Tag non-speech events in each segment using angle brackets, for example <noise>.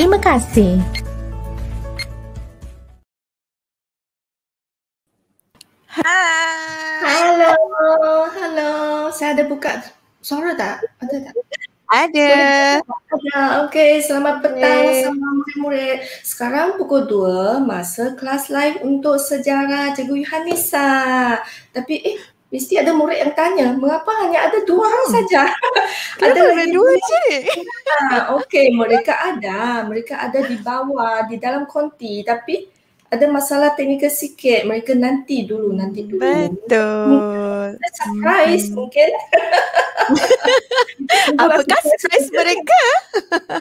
Terima kasih. Hai. Halo. Halo. Saya ada buka suara tak? Ada tak? Ada. Ada. Okey, selamat petang okay. sama murid-murid. Sekarang pukul 2 masa kelas live untuk sejarah Cikgu Yohanisa. Tapi eh mesti ada murid yang tanya mengapa hanya ada dua orang hmm. saja <laughs> ada lagi dua je <laughs> ah, okey mereka ada mereka ada di bawah di dalam konti tapi ada masalah teknikal sikit mereka nanti dulu nanti dulu betul hmm. surprise hmm. mungkin <laughs> apakah surprise mereka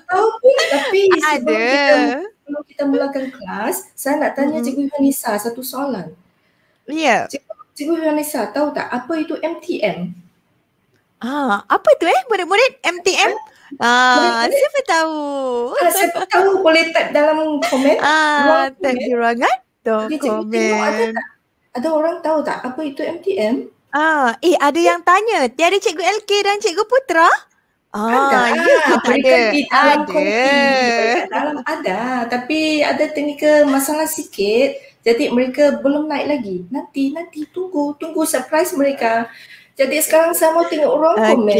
tahu pun tapi ada sebelum kita, kita mulakan kelas saya nak tanya hmm. cikgu Hanisa satu soalan ya yeah. Cikgu Vanessa, tahu tak apa itu MTM? Ah, apa itu eh murid-murid MTM? Ah, ah, murid-murid. siapa tahu? Ah, siapa tahu boleh tag dalam komen. Ah, tag di ruangan tu komen. Eh? Eh? Ada orang tahu tak apa itu MTM? Ah, eh ada yang tanya. Tiada Cikgu LK dan Cikgu Putra? Ah, ya ke tak ada? Ada. Dalam ada. Tapi ada teknikal masalah sikit. Jadi mereka belum naik lagi. Nanti, nanti tunggu, tunggu surprise mereka. Jadi sekarang saya mau tengok orang okay. komen.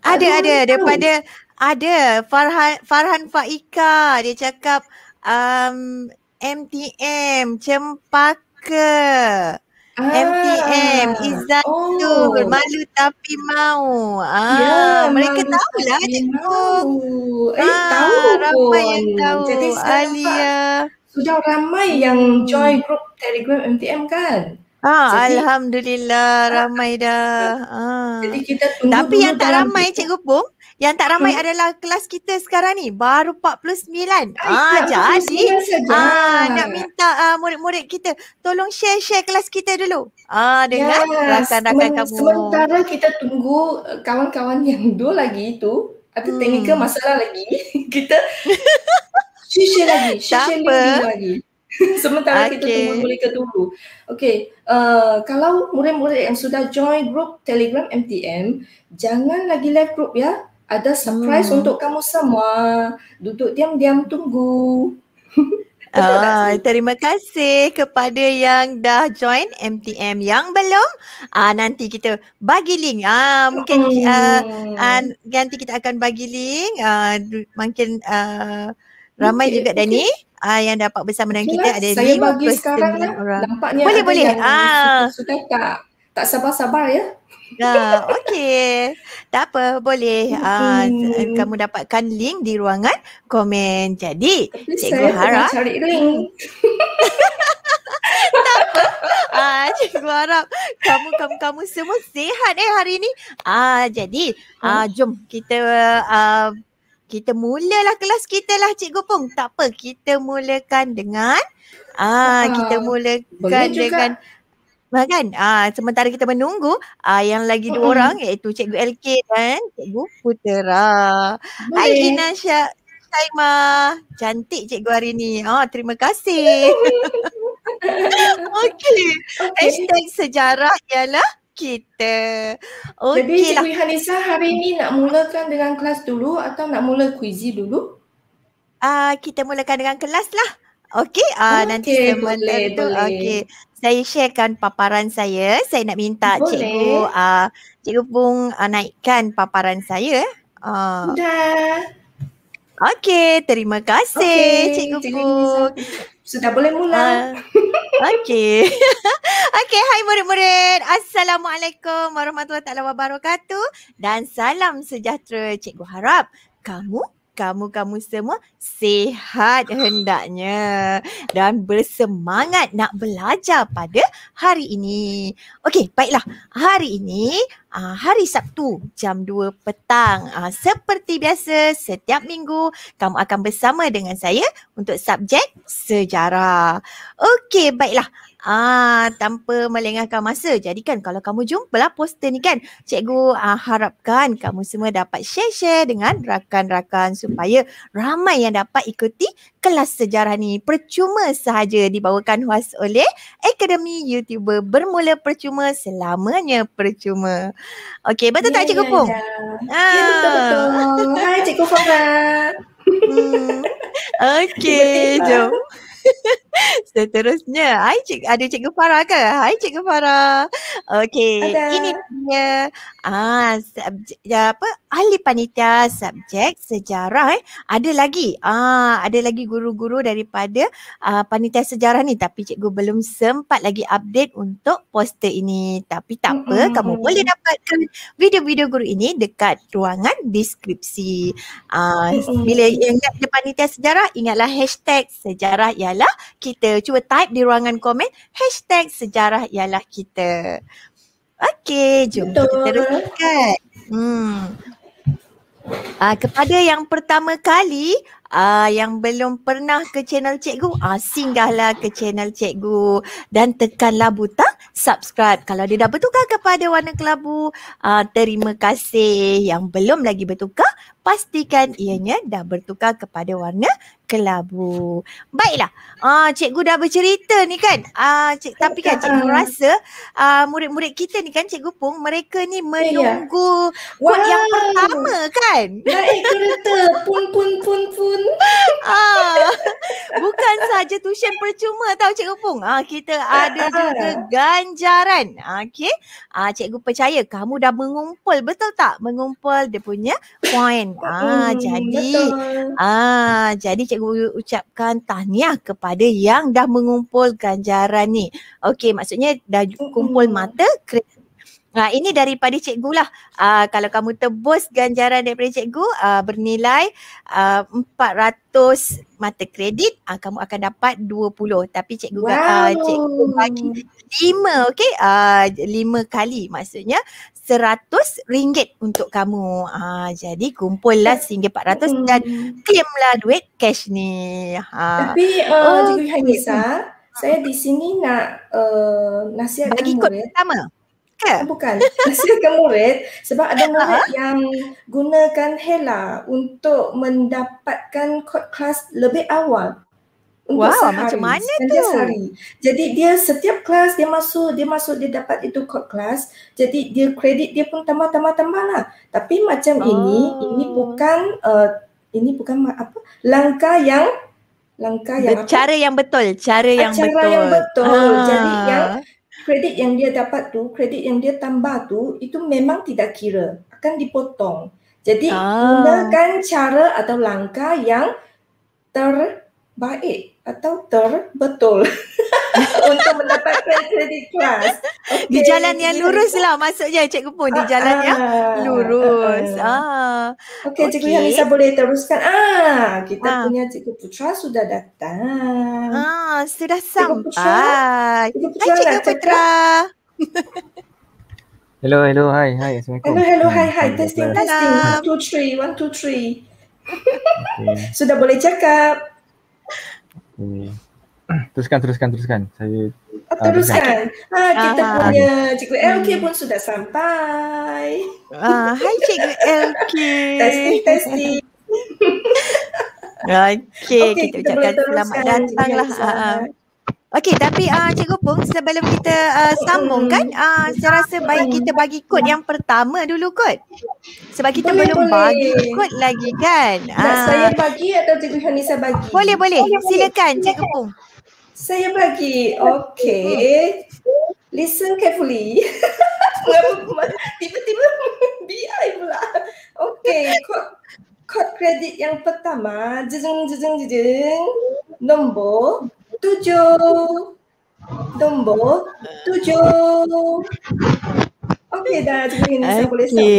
Ada, ada, ada daripada ada Farhan Farhan Faika dia cakap um, MTM cempaka. Ah. MTM Izzat oh. tu malu tapi mau. Ah, ya, mereka tahu lah tahu. Eh, ah, tahu ramai yang tahu. Jadi Alia. Pak, sudah ramai yang join hmm. grup Telegram MTM kan? Ah, jadi, alhamdulillah ah, ramai dah. Jadi ah. kita tunggu Tapi yang tak ramai kita. cikgu pun, yang tak ramai hmm. adalah kelas kita sekarang ni baru 49. Ay, ah, ah, jadi ah nak minta ah, murid-murid kita tolong share-share kelas kita dulu. Ah dengan ya, rakan-rakan kamu. Sementara kita tunggu eh, kawan-kawan yang dua lagi itu ada hmm. teknikal masalah lagi. <laughs> kita <laughs> Share lagi, share lagi. lagi. <laughs> Sementara okay. kita tunggu mereka dulu. Okay, uh, kalau murid-murid yang sudah join group Telegram MTM, jangan lagi left group ya. Ada surprise hmm. untuk kamu semua. Duduk diam-diam tunggu. Uh, <laughs> terima kasih kepada yang dah join MTM yang belum ah nanti kita bagi link ah uh, mungkin uh, uh, nanti kita akan bagi link uh, mungkin uh, Ramai okay. juga Dani, okay. uh, yang dapat bersama dengan okay, kita lah. ada Saya bagi sekarang lah. Nampaknya boleh, ada boleh. Yang ah. sudah tak tak sabar-sabar ya. Nah, ya, okey. Tak apa, boleh. Hmm. Uh, kamu dapatkan link di ruangan komen. Jadi, Tapi cikgu saya harap cari link. <laughs> tak apa. Ah, uh, cikgu harap kamu kamu semua sihat eh hari ni. Ah, uh, jadi ah uh, jom kita uh, kita mulalah kelas kita lah cikgu pung. Tak apa, kita mulakan dengan ah uh, kita ah, mulakan dengan makan ah, ah sementara kita menunggu ah yang lagi dua uh-huh. orang iaitu cikgu LK dan cikgu Putera. Boleh. Hai Ina Syah. Hai Ma. Cantik cikgu hari ni. Oh, terima kasih. <laughs> Okey. <laughs> Okay. Hashtag sejarah ialah kita. Okay Jadi lah. Cikgu Hanisa hari ini nak mulakan dengan kelas dulu atau nak mula kuizi dulu? Ah uh, kita mulakan dengan kelas lah. Okey, uh, ah, okay, nanti saya boleh, tu. boleh. Okay. Saya sharekan paparan saya. Saya nak minta boleh. cikgu uh, cikgu Pung uh, naikkan paparan saya. Uh. Dah. Okey, terima kasih okay, cikgu, cikgu Cikgu. Sudah boleh mula. Uh, ah, okay. <laughs> okay, hai murid-murid. Assalamualaikum warahmatullahi wabarakatuh. Dan salam sejahtera Cikgu Harap. Kamu kamu-kamu semua sehat hendaknya dan bersemangat nak belajar pada hari ini. Okey, baiklah. Hari ini Uh, hari Sabtu jam 2 petang uh, seperti biasa setiap minggu kamu akan bersama dengan saya untuk subjek sejarah. Okey baiklah ah tanpa melengahkan masa. Jadi kan kalau kamu jumpa lah poster ni kan, cikgu ah, harapkan kamu semua dapat share-share dengan rakan-rakan supaya ramai yang dapat ikuti kelas sejarah ni. Percuma sahaja dibawakan was oleh Akademi YouTuber Bermula Percuma selamanya percuma. Okey, betul yeah, tak ya, cikgu yeah, Ya, betul-betul. Ya. Ah. Ya, Hai cikgu Fong. Hmm. <laughs> Okey, jom. <laughs> Seterusnya, hai cik, ada Cikgu Farah ke? Hai Cikgu Farah. Okey, ini dia ah, subjek, ya apa? Ahli panitia subjek sejarah eh. Ada lagi, ah, ada lagi guru-guru daripada ah, panitia sejarah ni. Tapi Cikgu belum sempat lagi update untuk poster ini. Tapi tak apa, mm-hmm. kamu boleh dapatkan video-video guru ini dekat ruangan deskripsi. Ah, mm-hmm. Bila ingat panitia sejarah, ingatlah hashtag sejarah yang ialah kita. Cuba type di ruangan komen hashtag sejarah ialah kita. Okey, jom Betul. kita teruskan. Hmm. Uh, kepada yang pertama kali uh, yang belum pernah ke channel cikgu, uh, singgahlah ke channel cikgu dan tekanlah butang subscribe. Kalau dia dah bertukar kepada warna kelabu, uh, terima kasih. Yang belum lagi bertukar, pastikan ianya dah bertukar kepada warna kelabu. Baiklah. Ah cikgu dah bercerita ni kan. Ah cik tapi kan cikgu ah. rasa ah murid-murid kita ni kan cikgu Pung mereka ni ya. menunggu yeah. kod wow. yang pertama kan. Naik kereta pun pun pun pun. Ah bukan saja tuition percuma tau cikgu Pung. Ah kita ada ah. juga ganjaran. Okey. Ah cikgu percaya kamu dah mengumpul betul tak? Mengumpul dia punya point. Ah hmm, jadi ah jadi cikgu cikgu ucapkan tahniah kepada yang dah mengumpul ganjaran ni. Okey, maksudnya dah kumpul mata kredit. Nah, ha, ini daripada cikgu lah. Uh, kalau kamu tebus ganjaran daripada cikgu uh, bernilai uh, 400 mata kredit, uh, kamu akan dapat 20. Tapi cikgu, wow. uh, cikgu bagi 5, okay? Uh, 5 kali maksudnya rm ringgit untuk kamu. Ha, jadi kumpullah RM400 hmm. dan claimlah duit cash ni. Ha. Tapi Cikgu uh, okay. saya di sini nak uh, nasihat Bagi kod pertama. Ke? Ah, bukan. Nasihatkan murid sebab ada <laughs> murid uh-huh. yang gunakan Hela untuk mendapatkan kod kelas lebih awal. Untuk wow, sehari, macam mana tu? Hari. Jadi dia setiap kelas dia masuk, dia masuk dia dapat itu kod kelas. Jadi dia kredit dia pun tambah-tambah-tambah lah. Tapi macam oh. ini, ini oh. bukan uh, ini bukan apa langkah yang langkah yang cara apa? yang betul, cara yang cara betul. Cara yang betul. Ah. Jadi yang kredit yang dia dapat tu, kredit yang dia tambah tu itu memang tidak kira, akan dipotong. Jadi ah. gunakan cara atau langkah yang terbaik atau ter betul <laughs> untuk mendapatkan credit class. Okay. Di jalan yang lurus lah maksudnya cikgu pun di ah, jalan yang ah, ah. lurus. Ah. Okey okay. cikgu Hanisa boleh teruskan. Ah kita ah. punya cikgu Putra sudah datang. Ah sudah sampai. Cikgu Putra. Cikgu Putra. Hai, cikgu Putra. hello hello hi hi assalamualaikum. Hello hello hi hi testing testing 1 2 3 1 2 3. Sudah boleh cakap. Hmm. Teruskan, teruskan, teruskan. Saya uh, teruskan. Ha, ah, kita ah, punya Cikgu LK pun sudah sampai. Ah, hai Cikgu LK. testing, testing. <laughs> Okey, okay, kita, kita ucapkan selamat datanglah. Selamat. Uh, Okey tapi uh, Cikgu Pung sebelum kita uh, sambung kan uh, saya rasa baik kita bagi kod yang pertama dulu kod. Sebab kita boleh, belum boleh. bagi kod lagi kan. uh, saya bagi atau Cikgu Hanisa bagi? Boleh boleh. Silakan Cikgu Pung. Saya bagi. Okey. Hmm. Listen carefully. <laughs> Tiba-tiba BI pula. Okey kod kod kredit yang pertama jeng jeng jeng jeng nombor tujuh tombol tujuh okey dah cikgu ini okay. saya boleh stop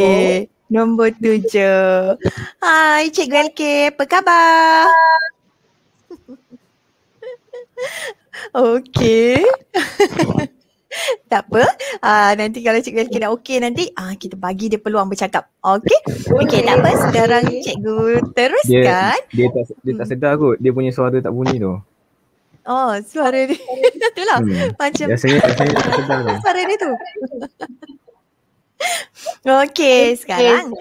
nombor tujuh hai cikgu LK apa khabar okey tak apa uh, nanti kalau cikgu LK dah okey nanti ah uh, kita bagi dia peluang bercakap okey Okay. tak apa sekarang cikgu teruskan dia, dia tak dia tak sedar kot dia punya suara tak bunyi tu Oh, suara ni, <laughs> Itulah. Hmm. Macam biasanya <laughs> biasanya tak sedar. Suara ni tu. <laughs> Okey, sekarang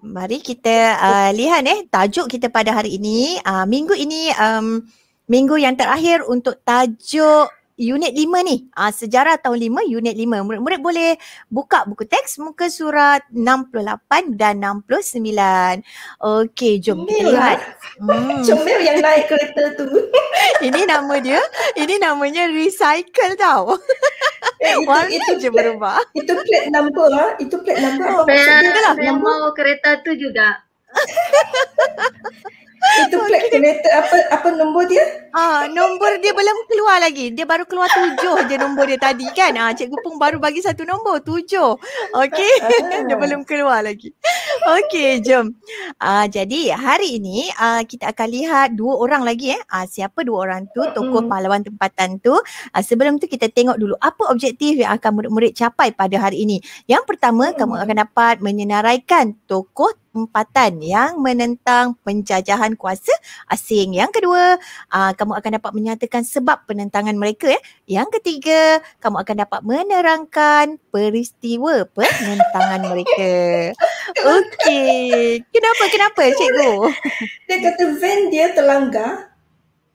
mari kita uh, lihat eh tajuk kita pada hari ini. Uh, minggu ini um, minggu yang terakhir untuk tajuk unit 5 ni uh, sejarah tahun 5 unit 5 murid-murid boleh buka buku teks muka surat 68 dan 69 okey jom kita lihat hmm. yang naik kereta tu <laughs> ini nama dia ini namanya recycle tau eh, itu, warna itu, je berubah itu plat number lah itu plat number oh, apa maksudnya lah kereta tu juga <laughs> Itu okay. connected apa apa nombor dia? Ah, nombor dia belum keluar lagi. Dia baru keluar tujuh je nombor dia tadi kan. Ah, Cikgu Pung baru bagi satu nombor, tujuh. Okey. Ah. dia belum keluar lagi. Okey, jom. Ah, jadi hari ini ah, kita akan lihat dua orang lagi eh. Ah, siapa dua orang tu? Tokoh mm. pahlawan tempatan tu. Ah, sebelum tu kita tengok dulu apa objektif yang akan murid-murid capai pada hari ini. Yang pertama, mm. kamu akan dapat menyenaraikan tokoh tempatan yang menentang penjajahan kuasa asing. Yang kedua, uh, kamu akan dapat menyatakan sebab penentangan mereka. Ya. Yang ketiga, kamu akan dapat menerangkan peristiwa penentangan <laughs> mereka. Okey. Kenapa? Kenapa cikgu? <laughs> Dia kata van dia terlanggar.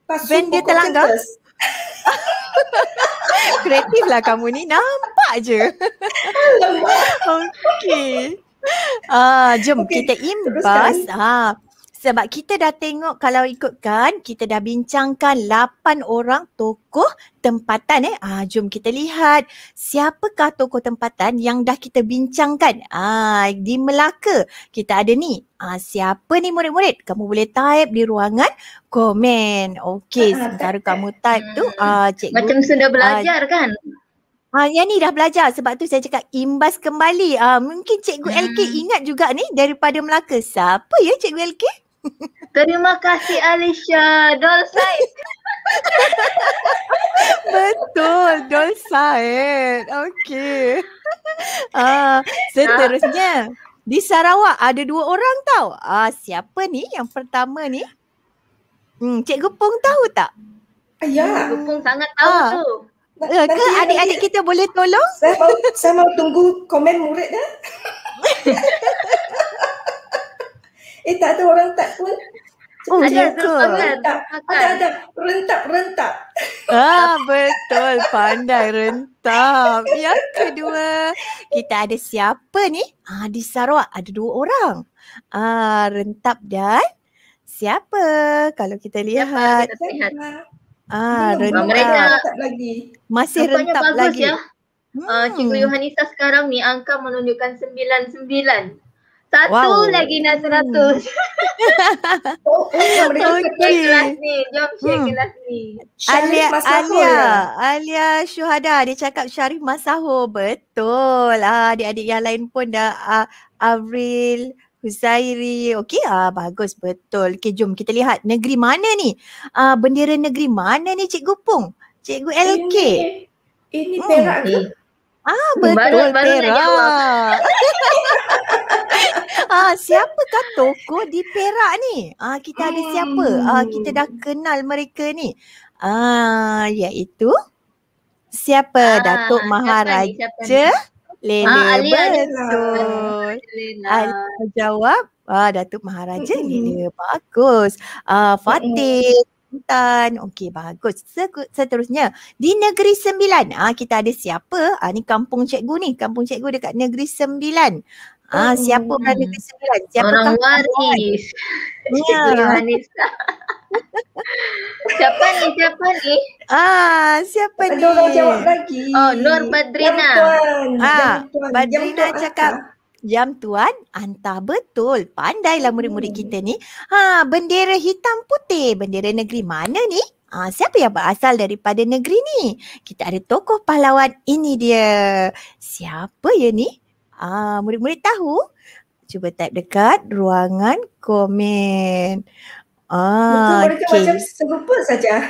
Van dia terlanggar? <laughs> Kreatif lah kamu ni. Nampak je. Okey. Ah, jom okay. kita imbas. Ha. Sebab kita dah tengok kalau ikutkan, kita dah bincangkan lapan orang tokoh tempatan eh. Ah, jom kita lihat siapakah tokoh tempatan yang dah kita bincangkan. Ah, di Melaka kita ada ni. Ah, siapa ni murid-murid? Kamu boleh type di ruangan komen. Okey, ah, sementara kamu type tu, hmm. ah, cikgu. Macam sudah ah, belajar ah, kan? Ha, yang ni dah belajar sebab tu saya cakap imbas kembali. Ha, mungkin Cikgu hmm. LK ingat juga ni daripada Melaka. Siapa ya Cikgu LK? <laughs> Terima kasih Alicia. Doll side. <laughs> Betul. Doll side. Okay. Ha, seterusnya. Di Sarawak ada dua orang tau. Ah, ha, siapa ni yang pertama ni? Hmm, Cikgu Pung tahu tak? Ya. Cikgu Pung sangat tahu ha. tu. Eh, Nak, uh, adik-adik kita boleh tolong? Saya mau, saya mau tunggu komen murid dah. <laughs> eh tak ada orang tak pun. Oh, ada ya ke? Rentak. Ada, ada. Rentak, rentak. Ah, betul. Pandai rentak. Yang kedua, kita ada siapa ni? Ah, di Sarawak ada dua orang. Ah, rentap dan siapa? Kalau kita lihat. Siapa Ah, hmm. rentap. Ah, mereka lagi. Masih rentap bagus lagi. Ya. Hmm. Uh, Cikgu Yohanisa sekarang ni angka menunjukkan 99. Satu wow. lagi nak 100. Hmm. <laughs> oh, okay. Jom share kelas ni. Jom share hmm. kelas ni. Alia, Alia, Alia Syuhada dia cakap Syarif Masahur. Betul. Ah, adik-adik yang lain pun dah ah, Avril, Huzairi. Okey, ah bagus betul. Okey, jom kita lihat negeri mana ni? Ah bendera negeri mana ni Cikgu Pung? Cikgu LK. Ini, ini hmm. Perak ni. Ah hmm, betul Perak. <laughs> ah siapakah tokoh di Perak ni? Ah kita hmm. ada siapa? Ah kita dah kenal mereka ni. Ah iaitu siapa? Ah, Datuk Maharaja. Siapa ni, siapa ni? Lena ah, Alia betul. Alia jawab ah Datuk Maharaja Lena bagus. Ah Fatih Tan. Okey bagus. Seterusnya di Negeri Sembilan ah kita ada siapa? Ah ni kampung cikgu ni. Kampung cikgu dekat Negeri Sembilan. Ah siapa hmm. berada Negeri Sembilan? Siapa Orang waris. <laughs> Ya. Yeah. <laughs> siapa ni? Siapa ni? Ah, siapa ni? Ada jawab lagi. Oh, Nur Badrina. Ah, Badrina cakap Jam tuan, Antah betul. Pandailah murid-murid kita ni. Ha, bendera hitam putih. Bendera negeri mana ni? Ha, siapa yang berasal daripada negeri ni? Kita ada tokoh pahlawan ini dia. Siapa ya ni? Ha, murid-murid tahu? Cuba type dekat ruangan komen. Ah, Muka mereka macam serupa saja. <laughs>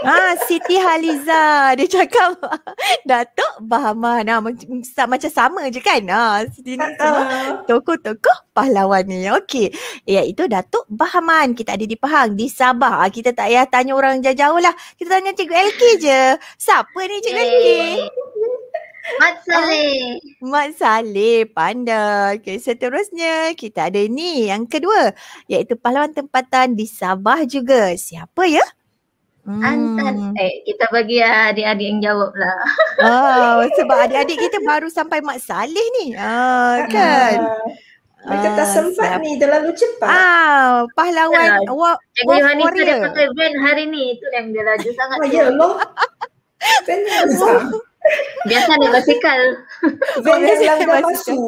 Ah, Siti Haliza dia cakap <laughs> Datuk Bahaman ah, Nah, macam, macam sama je kan ah, Siti ni tokoh-tokoh pahlawan ni Okey, ya, itu Datuk Bahaman kita ada di Pahang, di Sabah ah, Kita tak payah tanya orang jauh-jauh lah Kita tanya Cikgu LK je Siapa ni Cikgu LK? Hey. Mat Saleh. Mat Saleh pandai. Okay, seterusnya kita ada ni yang kedua iaitu pahlawan tempatan di Sabah juga. Siapa ya? Hmm. Antan. Eh, kita bagi adik-adik yang jawab lah. Oh, <laughs> sebab adik-adik kita baru sampai Mat Saleh ni. Ah, ah. kan? Mereka tak ah, sempat ni, terlalu cepat. Ah, pahlawan nah, wa- Cikgu Yohani tu dia pakai van hari ni, itu yang dia laju sangat. Oh, ya, yeah, <laughs> Van Biasa ni basikal. Venice langgar pasu.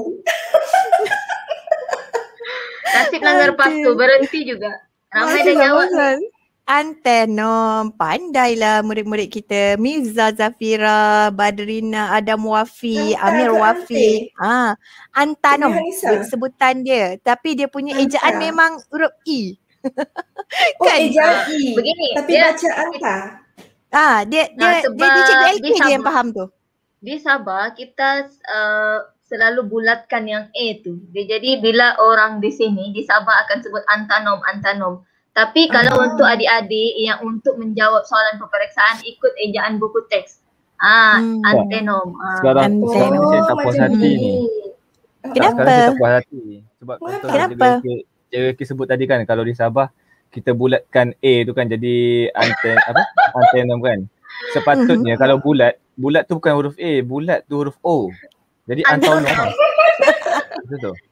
Nasib langgar pasu berhenti juga. Ramai dah jawab. Kan? Antenom, pandailah murid-murid kita. Miza Zafira, Badrina, Adam Wafi, Antan, Amir Wafi. Ah, ha. Antanom, sebutan dia. Tapi dia punya Antan. ejaan memang huruf I. E. <laughs> Oh, kan? ejaan I. Ah, e. Begini, Tapi dia, baca Anta. Ah, ah, dia dia dia, dia, dia, dia, dia, dia, dia, dia, dia, dia, dia, dia, dia, di Sabah kita uh, selalu bulatkan yang A tu. Jadi bila orang di sini di Sabah akan sebut antanom antanom. Tapi kalau oh. untuk adik-adik yang untuk menjawab soalan peperiksaan ikut ejaan buku teks. Ah, hmm. antenom. Ah. Sekarang, oh, sekarang oh, saya tak puas hati ni. Oh, kenapa? tak puas hati. Sebab kenapa? Jadi kita sebut tadi kan kalau di Sabah kita bulatkan A tu kan jadi anten apa? antenom kan. Sepatutnya hmm. kalau bulat bulat tu bukan huruf A, bulat tu huruf O. Jadi Antonio.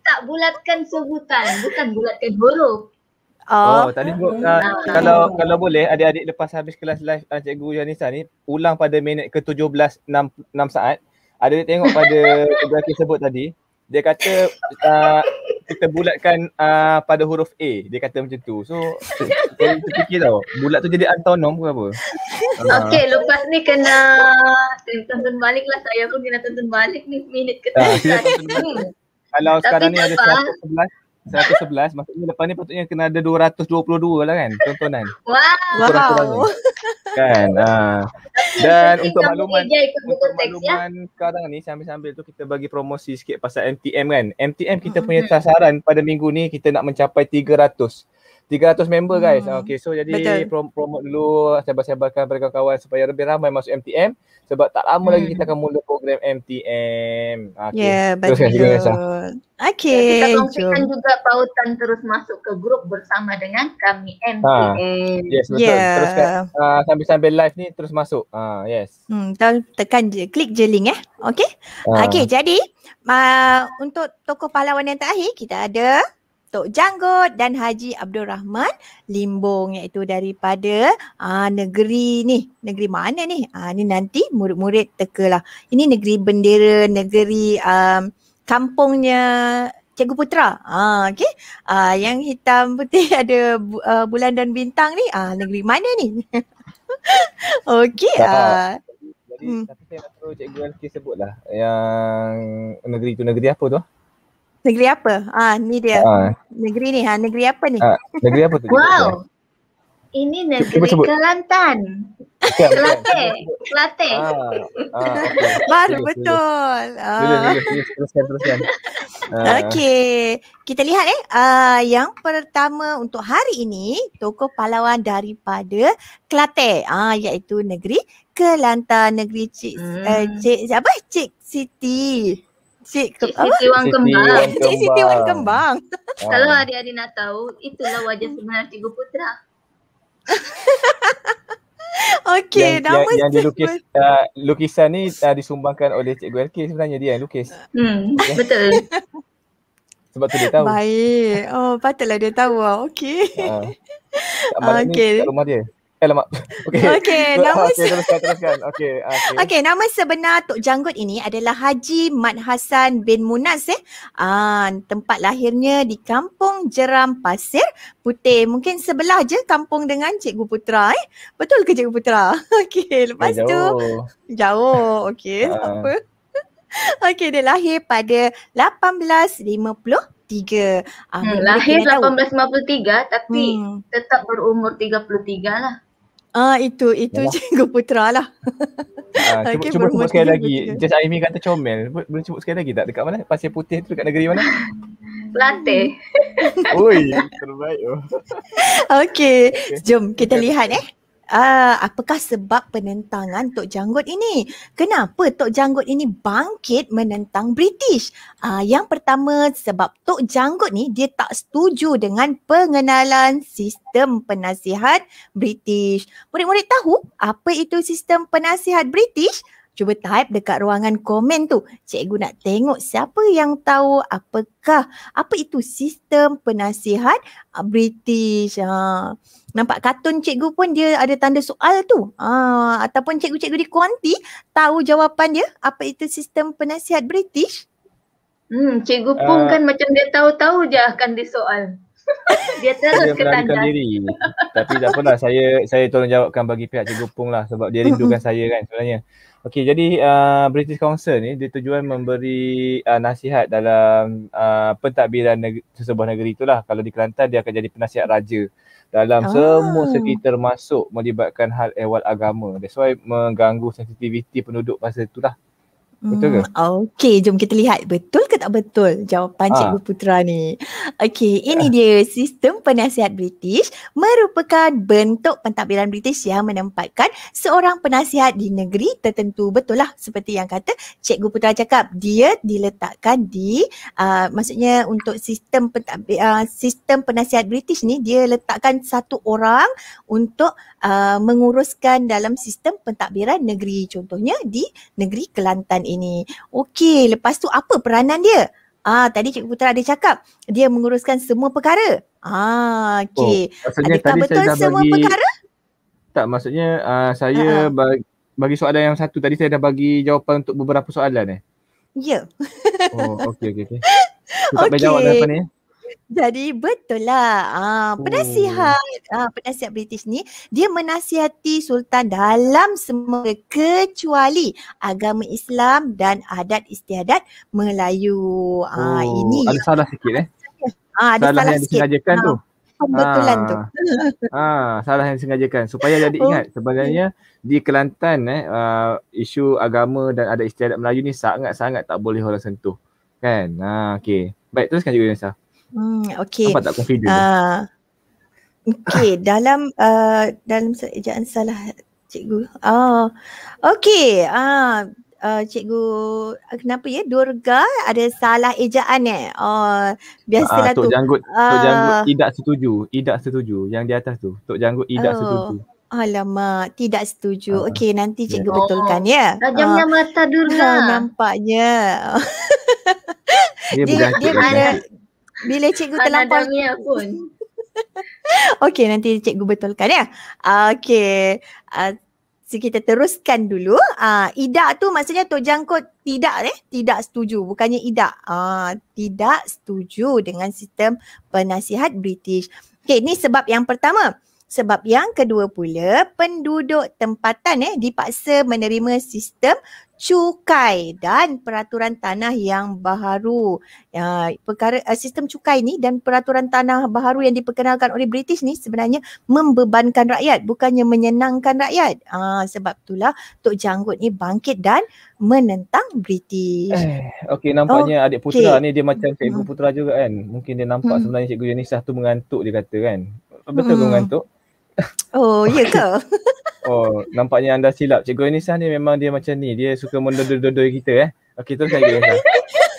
Tak bulatkan sebutan, bukan bulatkan huruf. Oh, oh tadi uh, nah, ah. kalau nah. kalau boleh adik-adik lepas habis kelas live uh, cikgu Janisa ni ulang pada minit ke-17 6, 6 saat. Adik-adik tengok pada <laughs> grafik sebut tadi dia kata uh, kita bulatkan uh, pada huruf A dia kata macam tu so kau tu fikir tau bulat tu jadi antonom ke apa <laughs> okey uh. lepas ni kena tonton balik lah saya pun kena tonton balik ni minit ke ah, tak kalau sekarang ni ada 11 111 maksudnya lepas ni patutnya kena ada 222 lah kan tontonan. Kan? Wow. Kurang -kurang wow. Kan. Ha. Dan untuk maklumat ya. untuk maklumat ya? sekarang ni sambil-sambil tu kita bagi promosi sikit pasal MTM kan. MTM kita punya mm-hmm. sasaran pada minggu ni kita nak mencapai 300. 300 member guys. Hmm. Okay so jadi promote, promote dulu sebar-sebarkan kepada kawan-kawan supaya lebih ramai masuk MTM sebab tak lama hmm. lagi kita akan mula program MTM. Okay. Yeah, ya, betul. Teruskan, okay. kita kongsikan juga pautan terus masuk ke grup bersama dengan kami MTM. Ha. Yes betul. Yeah. Teruskan uh, ah, sambil-sambil live ni terus masuk. Uh, yes. Hmm, tekan je, klik je link eh. Okay. Uh. Okay jadi uh, untuk tokoh pahlawan yang terakhir kita ada Tok Janggut dan Haji Abdul Rahman Limbong iaitu daripada aa, ah, negeri ni. Negeri mana ni? Aa, ah, ni nanti murid-murid tekalah. Ini negeri bendera, negeri um, kampungnya Cikgu Putra. Ah okey. Ah yang hitam putih <laughs> ada bu, uh, bulan dan bintang ni. Ah negeri mana ni? <laughs> okey. Ah. Jadi hmm. tapi saya nak suruh Cikgu Alki sebutlah yang negeri tu negeri apa tu? Negeri apa? Ah, ni dia. Ah. Negeri ni. Ha, negeri apa ni? Ah, negeri apa tu? <laughs> Wow. Ini negeri sebut. Kelantan. Kelate. Kelate. Baru betul. Teruskan, teruskan. Ah. Okey. Kita lihat eh. Uh, yang pertama untuk hari ini, tokoh pahlawan daripada Kelate. Ah, iaitu negeri Kelantan. Negeri Cik, eh, hmm. uh, Cik, apa? Cik City. Cik, <laughs> Cik Siti, Siti Kembang. Cik Siti Wan Kembang. Ah. Kalau adik-adik nak tahu, itulah wajah <laughs> sebenar Cikgu Putra. <laughs> Okey, nama yang, yang dilukis uh, ah, lukisan ni uh, disumbangkan oleh Cikgu LK sebenarnya dia yang lukis. Hmm, okay. betul. Sebab tu dia tahu. Baik. Oh, patutlah dia tahu. Okey. Uh, okay. Ni kat rumah dia. Alamak. Eh, <laughs> okay. Okay. <laughs> Nama okay, teruskan, teruskan. Okay. Okay. okay. Nama sebenar Tok Janggut ini adalah Haji Mat Hasan bin Munas eh. Ah, tempat lahirnya di Kampung Jeram Pasir Putih. Mungkin sebelah je kampung dengan Cikgu Putra eh. Betul ke Cikgu Putra? <laughs> Okay. Lepas jauh. tu. Jauh. Okay. Ah. Apa? Okay. Dia lahir pada 1850. Ah, hmm, lahir 1853 tapi hmm. tetap berumur 33 lah. Ah itu itu Yalah. cikgu putra lah. Ah, <laughs> okay, cuba, cuba sekali lagi. Just Aimi kata comel. Boleh cuba sekali lagi tak? Dekat mana? Pasir putih tu dekat negeri mana? Pelate. Oi, terbaik. Oh. <laughs> Okay. okay, jom kita okay. lihat eh uh, apakah sebab penentangan Tok Janggut ini? Kenapa Tok Janggut ini bangkit menentang British? Uh, yang pertama sebab Tok Janggut ni dia tak setuju dengan pengenalan sistem penasihat British. Murid-murid tahu apa itu sistem penasihat British? Cuba type dekat ruangan komen tu. Cikgu nak tengok siapa yang tahu apakah apa itu sistem penasihat ah, British. Ha nampak kartun cikgu pun dia ada tanda soal tu. Ah, ataupun cikgu-cikgu di kuanti tahu jawapan dia apa itu sistem penasihat British. Hmm, cikgu pun uh, kan macam dia tahu-tahu je akan dia soal. <laughs> dia terus dia melarikan diri. Tapi tak apalah saya saya tolong jawabkan bagi pihak cikgu pun lah sebab dia rindukan <laughs> saya kan sebenarnya. Okey jadi uh, British Council ni dia tujuan memberi uh, nasihat dalam uh, pentadbiran neg- sebuah negeri itulah. Kalau di Kelantan dia akan jadi penasihat raja dalam oh. semua ah. sekitar masuk melibatkan hal ehwal agama. That's why mengganggu sensitiviti penduduk masa itulah. Betul ke? Hmm, okey, jom kita lihat betul ke tak betul jawapan ha. Cikgu Putra ni. Okey, ini ha. dia sistem penasihat British merupakan bentuk pentadbiran British yang menempatkan seorang penasihat di negeri tertentu. Betul lah seperti yang kata Cikgu Putra cakap, dia diletakkan di uh, maksudnya untuk sistem pentadbir uh, sistem penasihat British ni dia letakkan satu orang untuk uh, menguruskan dalam sistem pentadbiran negeri contohnya di negeri Kelantan ini. Okey, lepas tu apa peranan dia? Ah, tadi Cikgu Putra ada cakap dia menguruskan semua perkara. Ah, okey. Oh, Adakah tadi betul saya semua bagi... perkara? Tak, maksudnya uh, saya uh-huh. bagi soalan yang satu tadi saya dah bagi jawapan untuk beberapa soalan eh. Ya. Yeah. oh, okey okey okey. Okay. <laughs> Tak okay. jawab apa ni. Jadi betul lah. Ah, penasihat, ah, penasihat British ni dia menasihati Sultan dalam semua kecuali agama Islam dan adat istiadat Melayu. Ah, oh, ini. Ada salah sikit eh. Ah, ada salah, salah sikit. Yang ah, tu. Pembetulan ah, tu. Ah, salah yang disengajakan. Supaya jadi oh. ingat sebenarnya di Kelantan eh, uh, isu agama dan adat istiadat Melayu ni sangat-sangat tak boleh orang sentuh. Kan? Ah, okay. Baik, teruskan juga Nisa. Hmm, okay. Nampak tak confident? Uh, ah. okay, <laughs> dalam uh, dalam sejajaran salah cikgu. Oh, okay. Ah, uh, Uh, cikgu kenapa ya Durga ada salah ejaan eh oh biasa uh, tok tu janggut, uh, tok janggut tidak setuju tidak setuju yang di atas tu tok janggut tidak oh, setuju alamak tidak setuju uh, okey nanti ya. cikgu yeah. betulkan ya tajamnya oh, uh, mata durga <laughs> nampaknya dia, dia, dia, dia, dia, dia, dia, dia, dia bila cikgu terlampau Anadamia pun <laughs> Okay nanti cikgu betulkan ya ah, Okay uh, ah, So kita teruskan dulu uh, ah, Idak tu maksudnya Tok Jangkut tidak eh Tidak setuju bukannya idak uh, Tidak setuju dengan sistem penasihat British Okay ni sebab yang pertama sebab yang kedua pula, penduduk tempatan eh dipaksa menerima sistem cukai dan peraturan tanah yang baharu. Ya, perkara eh, sistem cukai ni dan peraturan tanah baharu yang diperkenalkan oleh British ni sebenarnya membebankan rakyat bukannya menyenangkan rakyat. Ah sebab itulah Tok Janggut ni bangkit dan menentang British. Eh, Okey nampaknya oh, adik putera okay. ni dia macam Cikgu hmm. Putera juga kan. Mungkin dia nampak hmm. sebenarnya Cikgu Yunisah tu mengantuk dia kata kan. Betul hmm. mengantuk? Oh, ya ke? <laughs> oh, nampaknya anda silap. Cikgu Anissa ni memang dia macam ni. Dia suka mendodoi-dodoi kita eh. Okey, teruskan Cikgu Anissa. <laughs>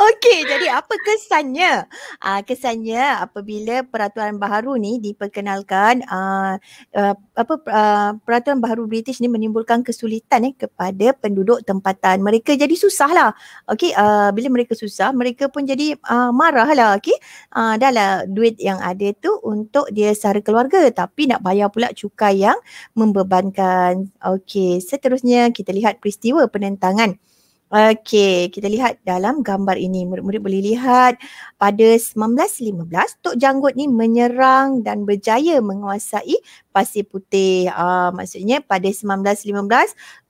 Okey, jadi apa kesannya? Uh, kesannya apabila peraturan baru ni diperkenalkan uh, uh, apa uh, peraturan baru British ni menimbulkan kesulitan eh kepada penduduk tempatan. Mereka jadi susahlah. Okey, uh, bila mereka susah, mereka pun jadi uh, lah. okey. Ah uh, dahlah duit yang ada tu untuk dia sara keluarga tapi nak bayar pula cukai yang membebankan. Okey, seterusnya kita lihat peristiwa penentangan Okey, kita lihat dalam gambar ini. Murid-murid boleh lihat pada 1915, Tok Janggut ni menyerang dan berjaya menguasai Pasir Putih. Uh, maksudnya pada 1915,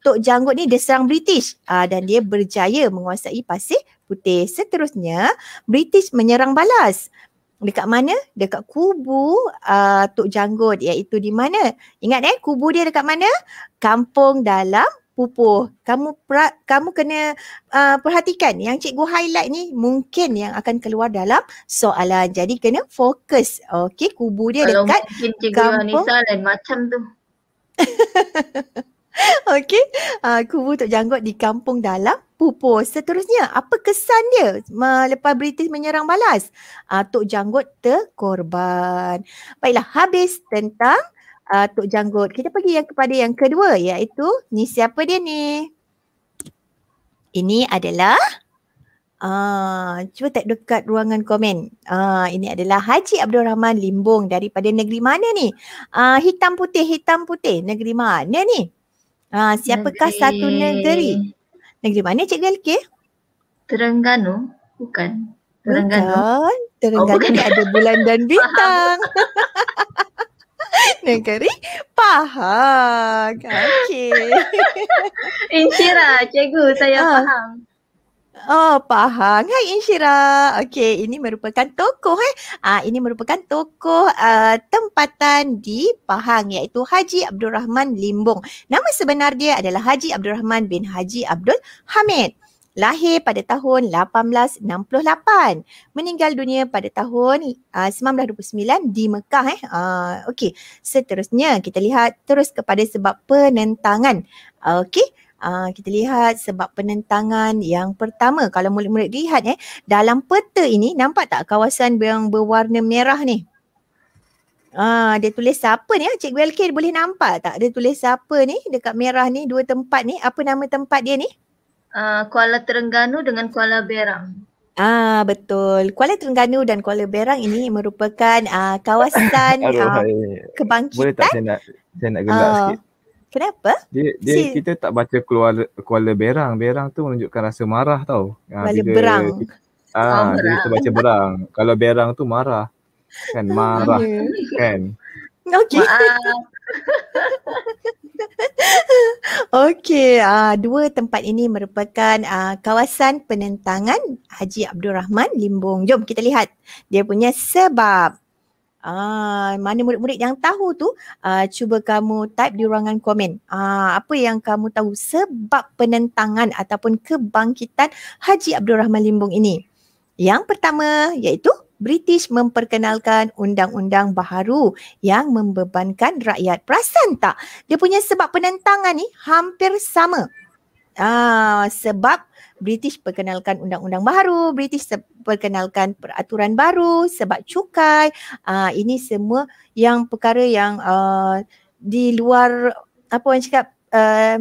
Tok Janggut ni diserang British uh, dan dia berjaya menguasai Pasir Putih. Seterusnya, British menyerang balas. Dekat mana? Dekat kubu uh, Tok Janggut iaitu di mana? Ingat eh, kubu dia dekat mana? Kampung dalam pupuh. Kamu pra, kamu kena uh, perhatikan yang cikgu highlight ni mungkin yang akan keluar dalam soalan. Jadi kena fokus. Okey, kubu dia Kalau dekat kampung. Kalau mungkin cikgu Hanisa macam tu. <laughs> Okey, uh, kubu Tok Janggut di kampung dalam pupuh. Seterusnya, apa kesan dia lepas British menyerang balas? Uh, Tok Janggut terkorban. Baiklah, habis tentang uh, Tok Janggut. Kita pergi yang kepada yang kedua iaitu ni siapa dia ni? Ini adalah ah cuba tak dekat ruangan komen. Ah ini adalah Haji Abdul Rahman Limbong daripada negeri mana ni? Ah hitam putih hitam putih negeri mana ni? Ah uh, siapakah negeri. satu negeri? Negeri mana Cik Galke? Terengganu bukan. Terengganu. Bukan. Terengganu oh, bukan. ada bulan dan bintang. <laughs> negeri Pahang. Okey. <laughs> Insyira, cikgu saya ah. Pahang. Oh, Pahang. Hai Insyira. Okey, ini merupakan tokoh eh. Ah, ini merupakan tokoh uh, tempatan di Pahang iaitu Haji Abdul Rahman Limbong. Nama sebenar dia adalah Haji Abdul Rahman bin Haji Abdul Hamid lahir pada tahun 1868 meninggal dunia pada tahun ah, uh, 1929 di Mekah eh uh, okey seterusnya kita lihat terus kepada sebab penentangan ah, okey Uh, kita lihat sebab penentangan yang pertama kalau mulut mulut lihat eh dalam peta ini nampak tak kawasan yang berwarna merah ni ah uh, dia tulis siapa ni cikgu LK boleh nampak tak dia tulis siapa ni dekat merah ni dua tempat ni apa nama tempat dia ni Ah, Kuala Terengganu dengan Kuala Berang. Ah betul. Kuala Terengganu dan Kuala Berang ini merupakan uh, kawasan <laughs> Aduh, uh, kebangkitan. Boleh tak saya nak saya nak gelak uh, sikit. Kenapa? Dia, dia si... kita tak baca Kuala Kuala Berang. Berang tu menunjukkan rasa marah tau. Kuala bila, Berang. ah, ah berang. Dia kita baca Berang. Kalau Berang tu marah. Kan marah hmm. kan. <laughs> Okey. <laughs> <laughs> Okey, uh, dua tempat ini merupakan uh, kawasan penentangan Haji Abdul Rahman Limbong. Jom kita lihat dia punya sebab. Ah, mana murid-murid yang tahu tu, uh, cuba kamu type di ruangan komen. Ah, apa yang kamu tahu sebab penentangan ataupun kebangkitan Haji Abdul Rahman Limbong ini? Yang pertama iaitu British memperkenalkan undang-undang baharu yang membebankan rakyat. Perasan tak? Dia punya sebab penentangan ni hampir sama. Ah, sebab British perkenalkan undang-undang baru, British perkenalkan peraturan baru sebab cukai. Ah, ini semua yang perkara yang uh, di luar apa orang cakap uh,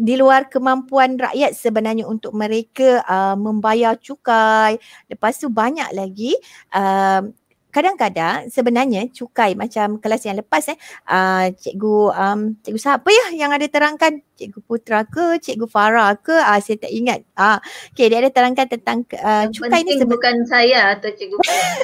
di luar kemampuan rakyat sebenarnya untuk mereka uh, membayar cukai lepas tu banyak lagi uh, kadang-kadang sebenarnya cukai macam kelas yang lepas eh uh, cikgu um, cikgu siapa ya yang ada terangkan Cikgu Putra ke, Cikgu Farah ke, ah saya tak ingat. Ah okay. dia ada terangkan tentang uh, cukai ni sebenarnya bukan saya atau Cikgu Farah.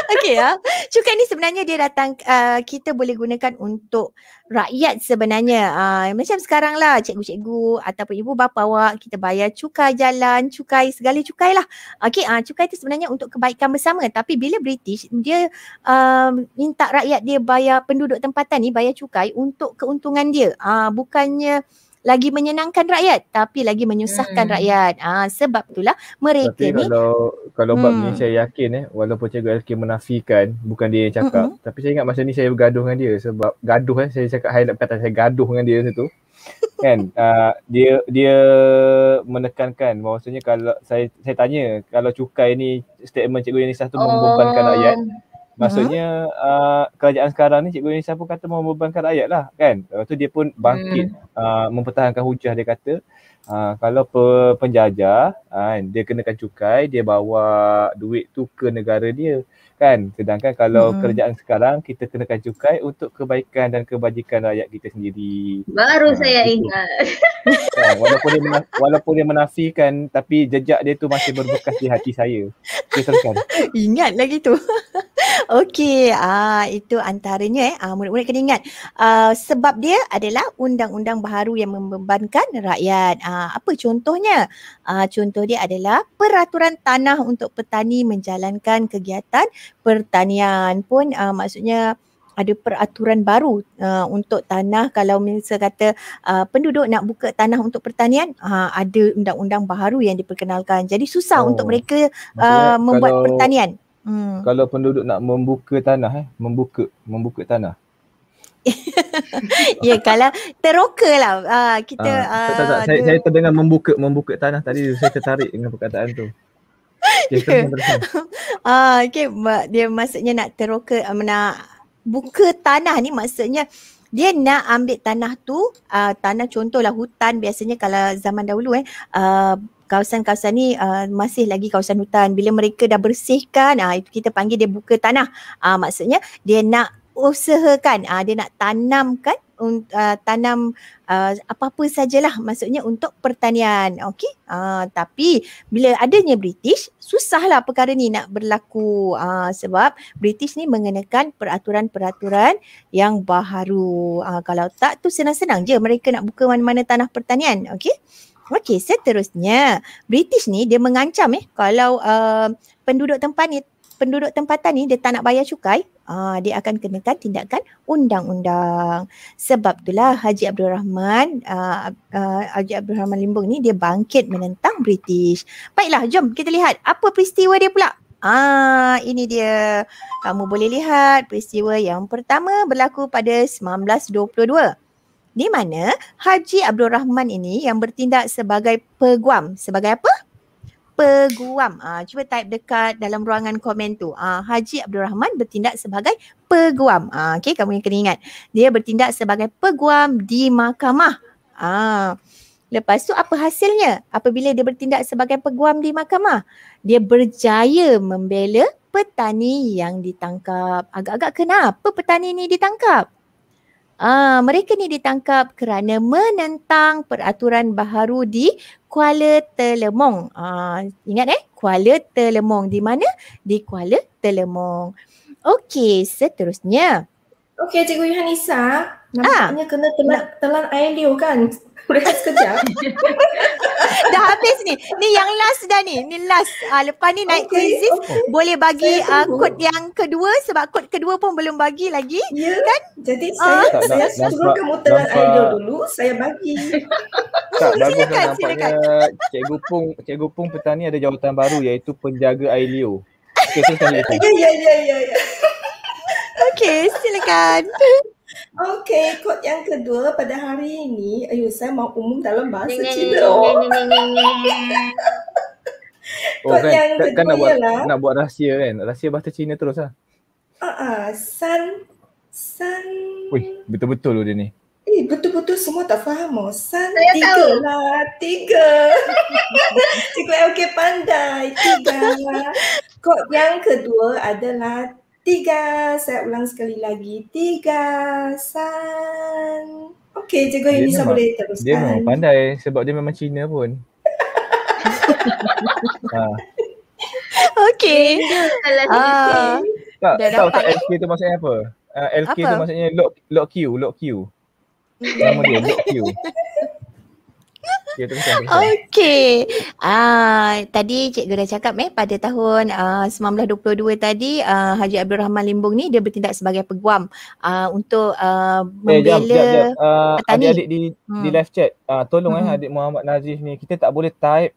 <laughs> okey ya. Cukai ni sebenarnya dia datang uh, kita boleh gunakan untuk rakyat sebenarnya. Uh, macam sekarang lah cikgu-cikgu ataupun ibu bapa awak kita bayar cukai jalan, cukai segala cukai lah. Okay, uh, cukai itu sebenarnya untuk kebaikan bersama tapi bila British dia um, minta rakyat dia bayar penduduk tempatan ni bayar cukai untuk keuntungan dia. Uh, bukannya bukannya lagi menyenangkan rakyat tapi lagi menyusahkan hmm. rakyat ha, sebab itulah mereka tapi ni kalau kalau hmm. bab ni hmm. saya yakin eh walaupun cikgu LK menafikan bukan dia yang cakap hmm. tapi saya ingat masa ni saya bergaduh dengan dia sebab gaduh eh saya cakap highlight kata saya gaduh dengan dia situ <laughs> kan uh, dia dia menekankan maksudnya kalau saya saya tanya kalau cukai ni statement cikgu yang ni satu oh. membebankan rakyat Maksudnya uh-huh. uh, kerajaan sekarang ni Cikgu Indonesia pun kata membebankan rakyat lah kan. Lepas tu dia pun bangkit hmm. uh, mempertahankan hujah dia kata uh, kalau pe- penjajah uh, dia kenakan cukai dia bawa duit tu ke negara dia kan sedangkan kalau hmm. kerajaan sekarang kita kena cukai untuk kebaikan dan kebajikan rakyat kita sendiri baru ha, saya itu. ingat ha, walaupun dia walaupun dia menafikan tapi jejak dia tu masih berbekas di hati saya teruskan ingat lagi tu <laughs> okey ah itu antaranya eh ah murid-murid kena ingat ah, sebab dia adalah undang-undang baharu yang membebankan rakyat ah apa contohnya ah contoh dia adalah peraturan tanah untuk petani menjalankan kegiatan pertanian pun uh, maksudnya ada peraturan baru uh, untuk tanah kalau misalnya kata uh, penduduk nak buka tanah untuk pertanian uh, ada undang-undang baru yang diperkenalkan jadi susah oh. untuk mereka uh, membuat pertanian hmm. kalau penduduk nak membuka tanah eh membuka membuka tanah <laughs> ya kalau teroka lah uh, kita uh, tak, tak, tak. saya, saya terdengar membuka membuka tanah tadi saya tertarik dengan perkataan tu <laughs> Ya. Ah, yeah. uh, okay. Dia maksudnya nak teroka, um, nak buka tanah ni maksudnya dia nak ambil tanah tu, uh, tanah contohlah hutan biasanya kalau zaman dahulu eh, uh, kawasan-kawasan ni uh, masih lagi kawasan hutan. Bila mereka dah bersihkan, uh, itu kita panggil dia buka tanah. Uh, maksudnya dia nak usahakan, uh, dia nak tanamkan uh, tanam uh, apa-apa sajalah maksudnya untuk pertanian okey uh, tapi bila adanya british susahlah perkara ni nak berlaku uh, sebab british ni mengenakan peraturan-peraturan yang baharu uh, kalau tak tu senang-senang je mereka nak buka mana-mana tanah pertanian okey Okey, seterusnya British ni dia mengancam eh kalau uh, penduduk tempat ni penduduk tempatan ni dia tak nak bayar cukai Ah, dia akan kenakan tindakan undang-undang. Sebab itulah Haji Abdul Rahman, uh, uh, Haji Abdul Rahman Limbong ni dia bangkit menentang British. Baiklah, jom kita lihat apa peristiwa dia pula. Ah, ini dia. Kamu boleh lihat peristiwa yang pertama berlaku pada 1922 di mana Haji Abdul Rahman ini yang bertindak sebagai peguam. Sebagai apa? peguam. Ah cuba type dekat dalam ruangan komen tu. Ah Haji Abdul Rahman bertindak sebagai peguam. Ah uh, kamu yang kena ingat. Dia bertindak sebagai peguam di mahkamah. Ah lepas tu apa hasilnya? Apabila dia bertindak sebagai peguam di mahkamah, dia berjaya membela petani yang ditangkap. Agak-agak kenapa petani ni ditangkap? Ah, mereka ni ditangkap kerana menentang peraturan baharu di Kuala Telemong. Ah, ingat eh, Kuala Telemong di mana? Di Kuala Telemong. Okey, seterusnya. Okey, Cikgu Yohanisa. Ah. Nampaknya ah. kena telan, telan air liur kan kurang sekejap. <laughs> dah habis ni. Ni yang last dah ni. Ni last. Uh, lepas ni naik okay, quizzes okay. boleh bagi uh, kod yang kedua sebab kod kedua pun belum bagi lagi. Yeah. Kan? Jadi uh, saya tak, saya turunkan mutelan idol dulu saya bagi. <laughs> tak, bagus silakan, silakan. Nampaknya Cikgu Pung, Cikgu Pung petang ni ada jawatan baru iaitu penjaga Ailio. Okay, saya tanya itu. <laughs> Ya, ya, ya, ya. ya. Okay, silakan. Okey, kod yang kedua pada hari ini, ayo saya mau umum dalam bahasa Cina. Oh, kod kan, yang kedua kan nak buat, ialah nak buat rahsia kan. Rahsia bahasa Cina teruslah. Ah, uh-uh, san san. Wih, betul-betul loh dia ni. Eh, betul-betul semua tak faham. Oh. San saya tiga tahu. lah. Tiga. <laughs> Cikgu eh, okey pandai. Tiga lah. <laughs> Kod yang kedua adalah Tiga, saya ulang sekali lagi. Tiga, san. Okey, cikgu dia Elisa memang, boleh teruskan. Dia memang pandai sebab dia memang Cina pun. ha. <laughs> Okey. Ah. Tak, dah tahu dapat. tak LK tu maksudnya apa? Uh, ah, LK apa? tu maksudnya lock lock queue, lock queue. Nama dia lock queue. <laughs> Okey, terima kasih. Okey. Ah, tadi cikgu dah cakap eh pada tahun ah, uh, 1922 tadi uh, Haji Abdul Rahman Limbung ni dia bertindak sebagai peguam uh, untuk uh, membela eh, jap, jap, jap. Uh, adik-adik di hmm. di live chat. Uh, tolong eh, hmm. eh adik Muhammad Nazif ni kita tak boleh type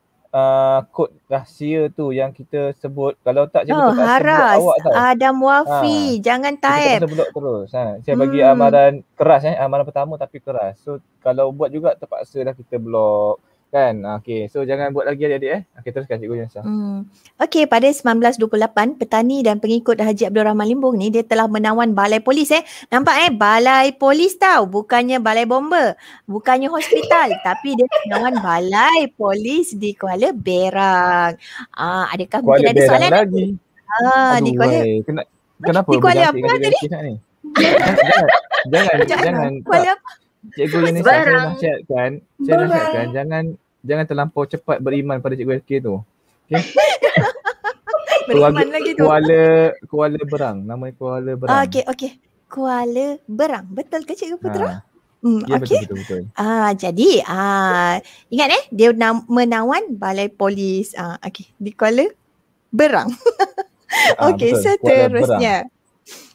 kod uh, rahsia tu yang kita sebut kalau tak saya oh, tak haras. sebut awak tahu. Adam Wafi, ha. jangan taib. Kita sebut terus. Ha. Saya hmm. bagi amaran keras eh, amaran pertama tapi keras. So kalau buat juga terpaksa dah kita blok. Kan? Okay. So jangan buat lagi adik-adik eh. Okay teruskan Cikgu Jansa. Hmm. Okay pada 1928 petani dan pengikut Haji Abdul Rahman Limbung ni dia telah menawan balai polis eh. Nampak eh? Balai polis tau. Bukannya balai bomba. Bukannya hospital. <laughs> tapi dia menawan balai polis di Kuala Berang. Ah, adakah Kuala mungkin Berang ada soalan? Lagi. Ah, Aduh, di Kuala Kena, kenapa? Di Kuala apa tadi? <laughs> jangan, jangan, jangan, jangan, jangan, jangan, jangan, jangan, jangan, jangan, jangan, jangan, jangan, jangan, jangan terlampau cepat beriman pada cikgu LK tu. Okay? <laughs> beriman lagi tu. Kuala, Kuala Berang. Nama Kuala Berang. Okay, okay. Kuala Berang. Betul ke Cikgu Putra? Ha. Hmm, ya, okay. betul, betul, betul. Ah, jadi, ah, ingat eh, dia menawan balai polis ah, okey di Kuala Berang. okay, <laughs> ah, seterusnya. So,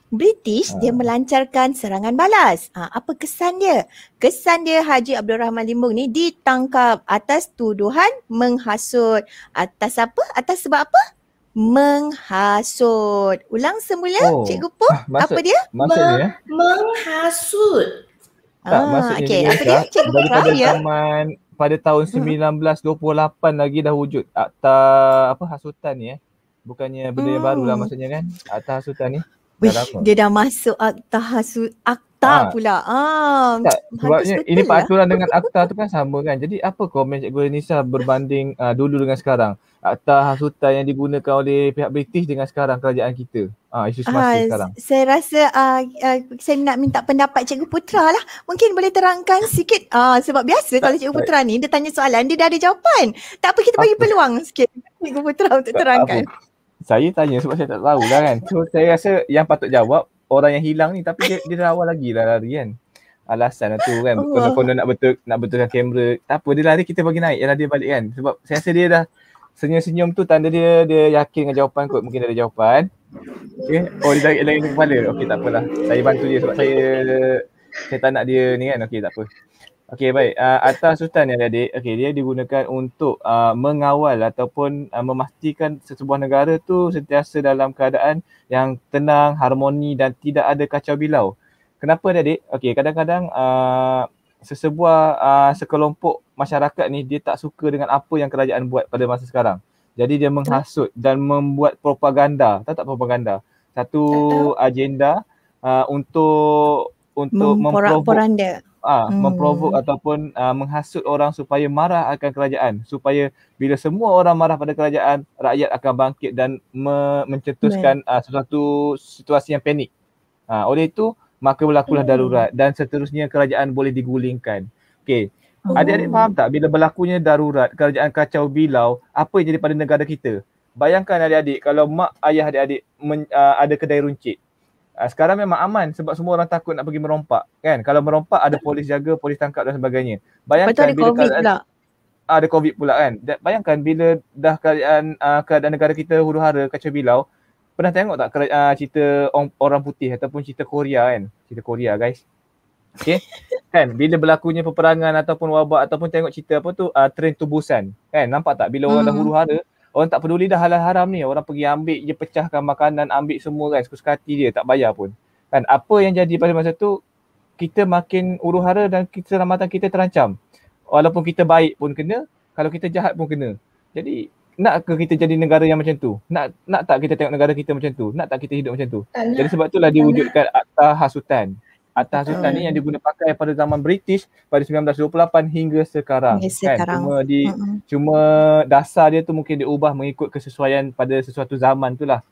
British dia ah. melancarkan serangan balas. Ha, apa kesan dia? Kesan dia Haji Abdul Rahman Limbong ni ditangkap atas tuduhan menghasut. Atas apa? Atas sebab apa? Menghasut. Ulang semula oh. Cikgu Puh. Ah, maksud, apa dia? Maksudnya? Meng- eh? menghasut. Tak, ah, maksudnya okay. Apa dia? Cikgu Puh. Daripada ya? zaman pada tahun 1928 hmm. lagi dah wujud akta apa hasutan ni eh. Bukannya benda yang hmm. baru lah maksudnya kan. Akta hasutan ni. Wish, dia dah masuk akta hasu, akta ha. pula. Ha. Tak, sebabnya ini ya? peraturan lah. dengan akta tu kan sama kan. Jadi apa komen Cikgu Nisa berbanding uh, dulu dengan sekarang? Akta hasutan yang digunakan oleh pihak British dengan sekarang kerajaan kita. ha, isu semasa ha, sekarang. Saya rasa uh, uh, saya nak minta pendapat Cikgu Putra lah. Mungkin boleh terangkan sikit uh, sebab biasa tak, kalau Cikgu Putra tak. ni dia tanya soalan dia dah ada jawapan. Tak apa kita bagi apa? peluang sikit Cikgu Putra untuk tak, terangkan. Apa saya tanya sebab saya tak tahu lah kan. So saya rasa yang patut jawab orang yang hilang ni tapi dia dia lawa lagi lah lari kan. Alasan lah tu kan. Kalau nak betul nak betulkan kamera, tak apa dia lari kita bagi naik yang dia balik kan. Sebab saya rasa dia dah senyum-senyum tu tanda dia dia yakin dengan jawapan kot mungkin ada jawapan. okay Oh dia lari lagi kepala. okay tak apalah. Saya bantu dia sebab saya saya tak nak dia ni kan. Okey tak apa. Okey baik. Uh, atas Sultan ni adik-adik. Okey dia digunakan untuk uh, mengawal ataupun uh, memastikan sesebuah negara tu sentiasa dalam keadaan yang tenang, harmoni dan tidak ada kacau bilau. Kenapa adik-adik? Okey kadang-kadang uh, sesebuah uh, sekelompok masyarakat ni dia tak suka dengan apa yang kerajaan buat pada masa sekarang. Jadi dia menghasut dan membuat propaganda. Tahu tak propaganda? Satu agenda uh, untuk untuk memprovok ah hmm. memprovok ataupun uh, menghasut orang supaya marah akan kerajaan supaya bila semua orang marah pada kerajaan rakyat akan bangkit dan me- mencetuskan uh, sesuatu situasi yang panik uh, oleh itu maka berlakulah hmm. darurat dan seterusnya kerajaan boleh digulingkan okey oh. adik-adik faham tak bila berlakunya darurat kerajaan kacau bilau apa yang jadi pada negara kita bayangkan adik-adik kalau mak ayah adik-adik uh, ada kedai runcit Ah, sekarang memang aman sebab semua orang takut nak pergi merompak kan kalau merompak ada polis jaga polis tangkap dan sebagainya bayangkan Betul bila covid pula ah, ada covid pula kan bayangkan bila dah keadaan uh, keadaan negara kita huru-hara kacau bilau pernah tengok tak uh, cerita orang putih ataupun cerita korea kan cerita korea guys okey <laughs> kan bila berlakunya peperangan ataupun wabak ataupun tengok cerita apa tu uh, train tubusan kan nampak tak bila orang hmm. dah huru-hara orang tak peduli dah halal haram ni orang pergi ambil je pecahkan makanan ambil semua kan sekus hati dia tak bayar pun kan apa yang jadi pada masa tu kita makin uruh hara dan keselamatan kita terancam walaupun kita baik pun kena kalau kita jahat pun kena jadi nak ke kita jadi negara yang macam tu nak nak tak kita tengok negara kita macam tu nak tak kita hidup macam tu jadi sebab itulah diwujudkan akta hasutan atas Betul. hutan ni yang digunakan pakai pada zaman British pada 1928 hingga sekarang. Hingga sekarang. Kan? Cuma di uh-huh. cuma dasar dia tu mungkin diubah mengikut kesesuaian pada sesuatu zaman tu lah.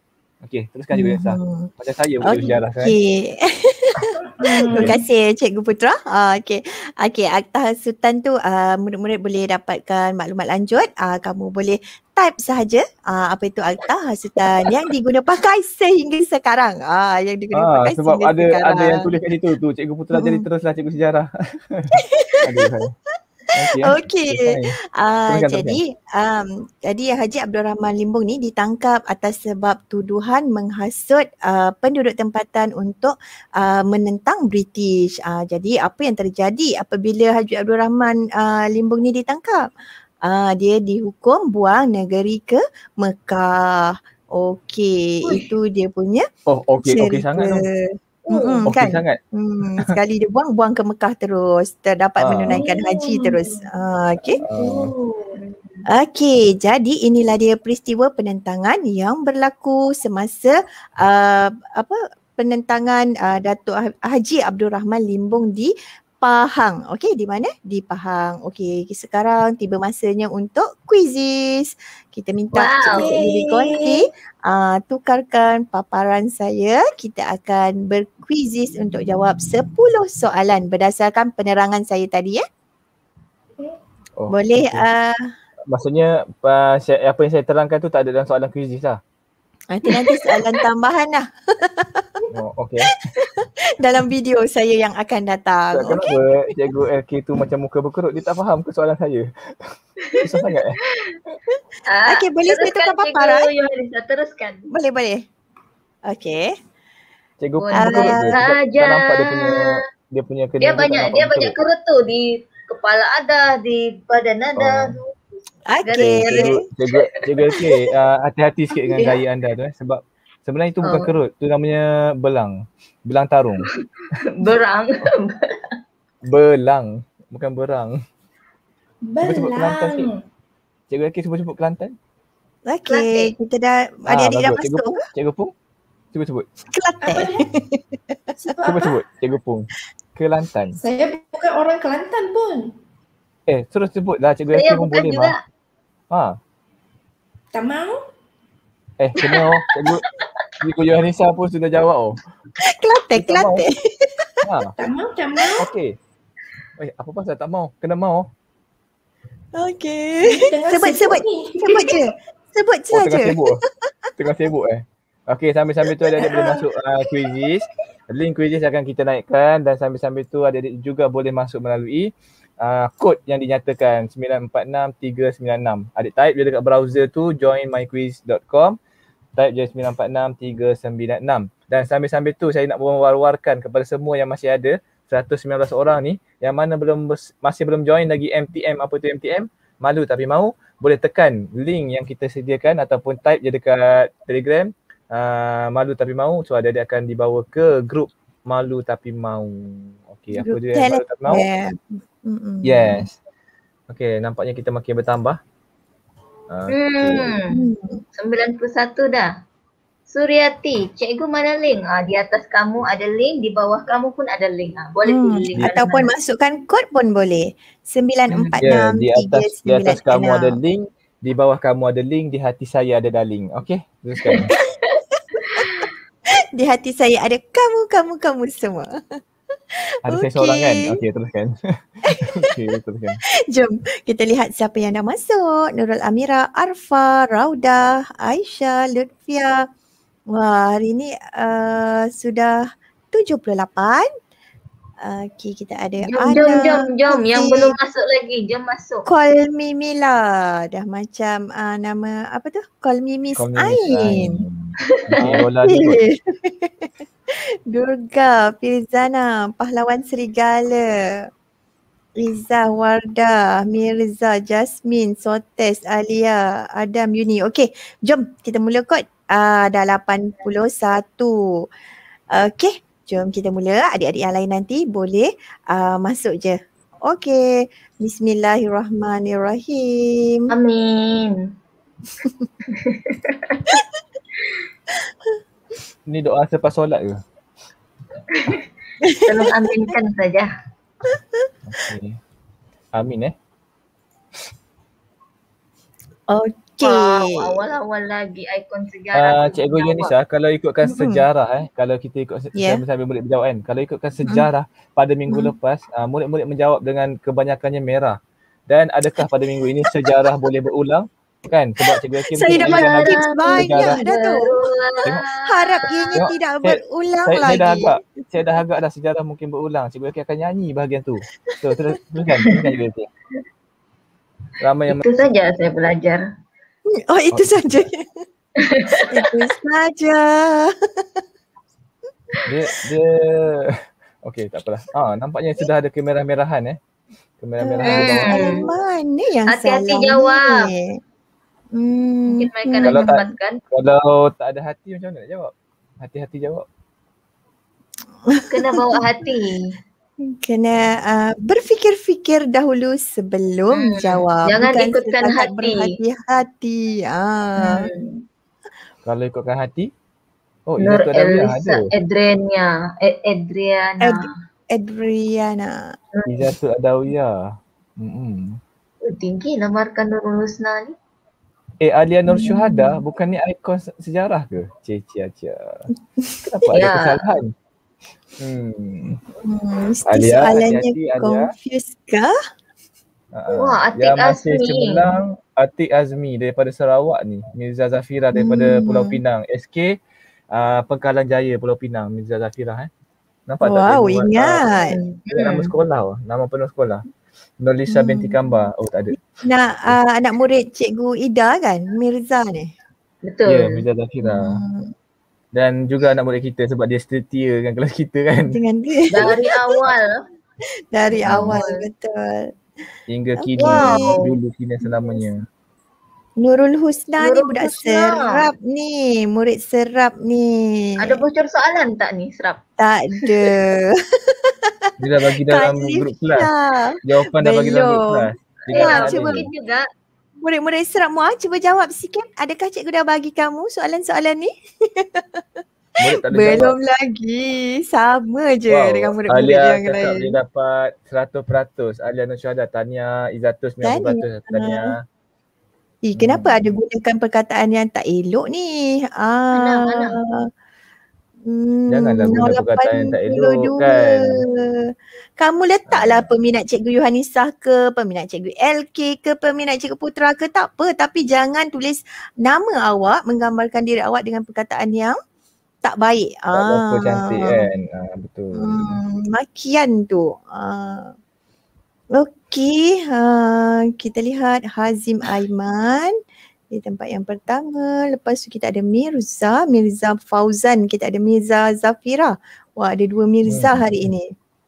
Okey, teruskan juga hmm. Pada saya boleh okay. sejarah kan. Okey. <laughs> Hmm. Terima kasih Cikgu Putra. Uh, ah, okay. Okay, Akta ah, ah, Sultan tu uh, murid-murid boleh dapatkan maklumat lanjut. Uh, kamu boleh type sahaja uh, apa itu akta Sultan yang diguna pakai sehingga sekarang. Ah uh, yang diguna ah, pakai sebab sehingga ada, sekarang. Sebab ada ada yang tulis kat tu cikgu putra hmm. jadi teruslah cikgu sejarah. <laughs> Okey. <laughs> Ah jadi um tadi Haji Abdul Rahman Limbong ni ditangkap atas sebab tuduhan menghasut uh, penduduk tempatan untuk uh, menentang British. Uh, jadi apa yang terjadi apabila Haji Abdul Rahman uh, Limbung ni ditangkap? Uh, dia dihukum buang negeri ke Mekah. Okey, itu dia punya. Oh, okey, okey sangat. Tu. Mm -hmm, okay kan? sangat. Mm, <laughs> sekali dia buang, buang ke Mekah terus. Dah dapat uh. menunaikan haji terus. Uh, ah, okay. Uh. Ah. Okay, jadi inilah dia peristiwa penentangan yang berlaku semasa uh, apa penentangan uh, Datuk Haji Abdul Rahman Limbong di Pahang. Okey, di mana? Di Pahang. Okey, sekarang tiba masanya untuk quizzes. Kita minta wow. Cik Lili uh, tukarkan paparan saya. Kita akan berquizzes untuk jawab 10 soalan berdasarkan penerangan saya tadi ya. Eh? Oh, Boleh okay. uh, ah. Maksudnya apa yang saya terangkan tu tak ada dalam soalan quizzes lah. Nanti ah, nanti soalan tambahan lah. <laughs> Oh, okay. Dalam video saya yang akan datang. Tak kenapa okay? cikgu LK tu macam muka berkerut. Dia tak faham ke soalan saya. <laughs> Susah sangat eh. Uh, ah, okay boleh saya tukar paparan. Cikgu eh? Yohanisa teruskan. Boleh boleh. Okay. Cikgu pun berkerut. Dia, dia nampak dia punya, dia punya Dia, dia banyak, dia banyak kerut tu di kepala ada, di badan ada. Oh. Ah. Okay. Cikgu, cikgu, cikgu okay. Uh, hati-hati sikit dengan ya. gaya anda tu eh. Sebab sebenarnya itu bukan oh. kerut. Itu namanya belang. Belang tarung. <laughs> Berang. <laughs> belang. Bukan berang. Belang. Cuba sebut Cikgu Akhil, cuba sebut Kelantan. Okay. Kita dah, ah, adik-adik ah, adik dah cikgu, masuk. Cikgu Pung. Cuba sebut. Kelantan. Cuba sebut, Cikgu Pung. Kelantan. Saya bukan orang Kelantan pun. Eh, terus sebutlah Cikgu Yaki pun boleh Saya bukan juga Ha. Tak mau? Eh, kena oh. Cikgu, Cikgu Yohanisa pun sudah jawab oh. Klate, eh, klate. Ha. Tak mau, tak mau. Okey. Eh, apa pasal tak mau? Kena mau. Okey. Sebut, sebut. Sebut je. Sebut je. Oh, tengah sibuk. Oh. <laughs> Tengah sibuk eh. Okey, sambil-sambil tu ada ada boleh masuk uh, quizzes. Link quizzes akan kita naikkan dan sambil-sambil tu ada juga boleh masuk melalui uh, ah, code yang dinyatakan 946396. Adik type je dekat browser tu joinmyquiz.com type je 946396. Dan sambil-sambil tu saya nak mewar-warkan kepada semua yang masih ada 119 orang ni yang mana belum masih belum join lagi MTM apa tu MTM malu tapi mau boleh tekan link yang kita sediakan ataupun type je dekat Telegram uh, malu tapi mau so ada dia akan dibawa ke grup malu tapi mau okey apa dia malu tapi mau Mm-mm. Yes. Okay, nampaknya kita makin bertambah. Hmm. Sembilan puluh satu dah. Suriati, cikgu mana link? Ah, di atas kamu ada link, di bawah kamu pun ada link. Ah, boleh hmm. pilih link. Ataupun mana. masukkan kod pun boleh. Sembilan empat enam Di atas, di atas kamu ada link, di bawah kamu ada link, di hati saya ada dah link. Okay, teruskan. <laughs> di hati saya ada kamu, kamu, kamu semua. <laughs> Ada okay. saya seorang kan? Okey, teruskan. <laughs> Okey, teruskan. Jom, kita lihat siapa yang dah masuk. Nurul Amira, Arfa, Rauda, Aisyah, Lutfia. Wah, hari ni uh, eh, sudah 78. Ah, okay, kita ada jom, Ana. Jom, jom, jom. Okay. Yang belum masuk lagi. Jom masuk. Call me Mila. Dah macam uh, nama apa tu? Call me Miss Ain. Ain. Durga, Firzana, Pahlawan Serigala. Riza, Warda, Mirza, Jasmine, Sotes, Alia, Adam, Yuni. Okay, jom kita mula kot. Uh, ah, dah 81. Okay, Jom kita mula adik-adik yang lain nanti boleh uh, masuk je. Okey. Bismillahirrahmanirrahim. Amin. <laughs> Ini doa selepas solat ke? Tolong aminkan saja. Okay. Amin eh. Okay. Okay. awal-awal lagi ikon sejarah. Uh, Cikgu Yunisa, ah, kalau ikutkan mm-hmm. sejarah eh, kalau kita ikut yeah. sambil murid menjawab kan. Kalau ikutkan sejarah mm. pada minggu mm. lepas, uh, murid-murid menjawab dengan kebanyakannya merah. Dan adakah pada minggu ini sejarah <laughs> boleh berulang? Kan? Sebab Cikgu Hakim Saya dah banyak dah tu. Harap ini Tengok. tidak berulang saya, lagi. Saya dah agak, saya dah agak dah sejarah mungkin berulang. Cikgu Hakim akan nyanyi bahagian tu. So, teruskan. Teruskan Cikgu Hakim. Ramai yang Itu saja saya belajar. Oh, itu oh, saja. itu saja. dia, dia... Okey, tak apalah. Ah, nampaknya sudah ada kemerah-merahan eh. Kemerah-merahan. Hmm. Ada mana yang Hati-hati salah Hati-hati jawab. Hmm. Mungkin mereka Kalau tak ada hati macam mana nak jawab? Hati-hati jawab. Kena bawa hati. Kena uh, berfikir-fikir dahulu sebelum hmm. jawab. Jangan Bukan ikutkan hati. Berhati-hati. Ah. Hmm. Kalau ikutkan hati? Oh, Nur itu Elisa Adrenia. Adriana. Ad- Adriana. Hmm. Izzatul Adawiya. Hmm. Oh, tinggi lah markah Nur Husna ni. Eh Alia Nur hmm. Syuhada hmm. bukan ikon sejarah ke? Cia cia cia. Kenapa ya. ada kesalahan? Hmm. Mesti hmm, soalannya confused kah? Wah, Atik yang masih Azmi. cemerlang Atik Azmi daripada Sarawak ni Mirza Zafira daripada hmm. Pulau Pinang SK uh, ah, Pengkalan Jaya Pulau Pinang Mirza Zafira eh. Nampak wow, tak? Wow, ingat. Uh, nama sekolah oh. Nama penuh sekolah. Nolisa hmm. binti Kamba. Oh, tak ada. Nak uh, anak murid Cikgu Ida kan? Mirza ni. Betul. Ya, yeah, Mirza Zafira. Hmm dan juga anak murid kita sebab dia setia kan kelas kita kan dengan dia dari awal <laughs> dari hmm. awal betul hingga kini wow. dulu kini selamanya Nurul Husna Nurul ni budak serap ni murid serap ni ada bocor soalan tak ni serap tak ada dia dah bagi dalam grup kelas jawapan dah bagi dalam grup kelas Ya, cuba juga murid-murid serap muah cuba jawab sikit adakah cikgu dah bagi kamu soalan-soalan ni <laughs> belum jawab. lagi sama je wow. dengan murid-murid Alia yang cakap lain dia dapat 100% Alia Nur Syahda tanya Izatus 90% tanya, tanya. Eh, kenapa hmm. ada gunakan perkataan yang tak elok ni? Ah. Anak, anak. Hmm, Janganlah guna perkataan yang tak elok kan. Kamu letaklah ah. peminat Cikgu Yohanisah ke, peminat Cikgu LK ke, peminat Cikgu Putra ke tak apa. Tapi jangan tulis nama awak menggambarkan diri awak dengan perkataan yang tak baik. Tak ah. berapa cantik kan. Ah, betul. Hmm, makian tu. Ah. Okey, ah, kita lihat Hazim Aiman di tempat yang pertama. Lepas tu kita ada Mirza, Mirza Fauzan, kita ada Mirza Zafira. Wah, ada dua Mirza hmm. hari ini.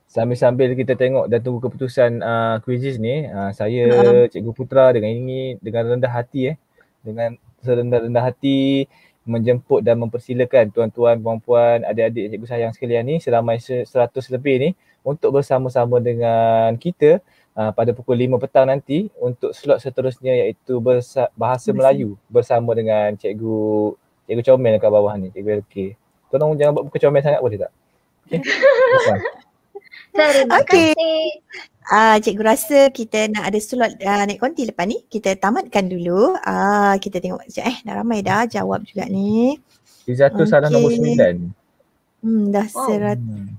Sambil-sambil kita tengok dan tunggu keputusan uh, kuisis ni, uh, saya uh Cikgu Putra dengan ini dengan rendah hati eh. Dengan serendah-rendah hati menjemput dan mempersilakan tuan-tuan, puan-puan, adik-adik cikgu sayang sekalian ni selama 100 lebih ni untuk bersama-sama dengan kita Uh, pada pukul 5 petang nanti untuk slot seterusnya iaitu bersa- bahasa Melayu bersama dengan cikgu cikgu comel dekat bawah ni cikgu LK. Tolong jangan buat muka comel sangat boleh tak? Okey. <laughs> Terima okay. kasih. Uh, cikgu rasa kita nak ada slot uh, naik konti lepas ni. Kita tamatkan dulu. Uh, kita tengok sekejap eh. Dah ramai dah jawab juga ni. Izzatul okay. salah nombor 9. Hmm, dah wow. seratus. Hmm.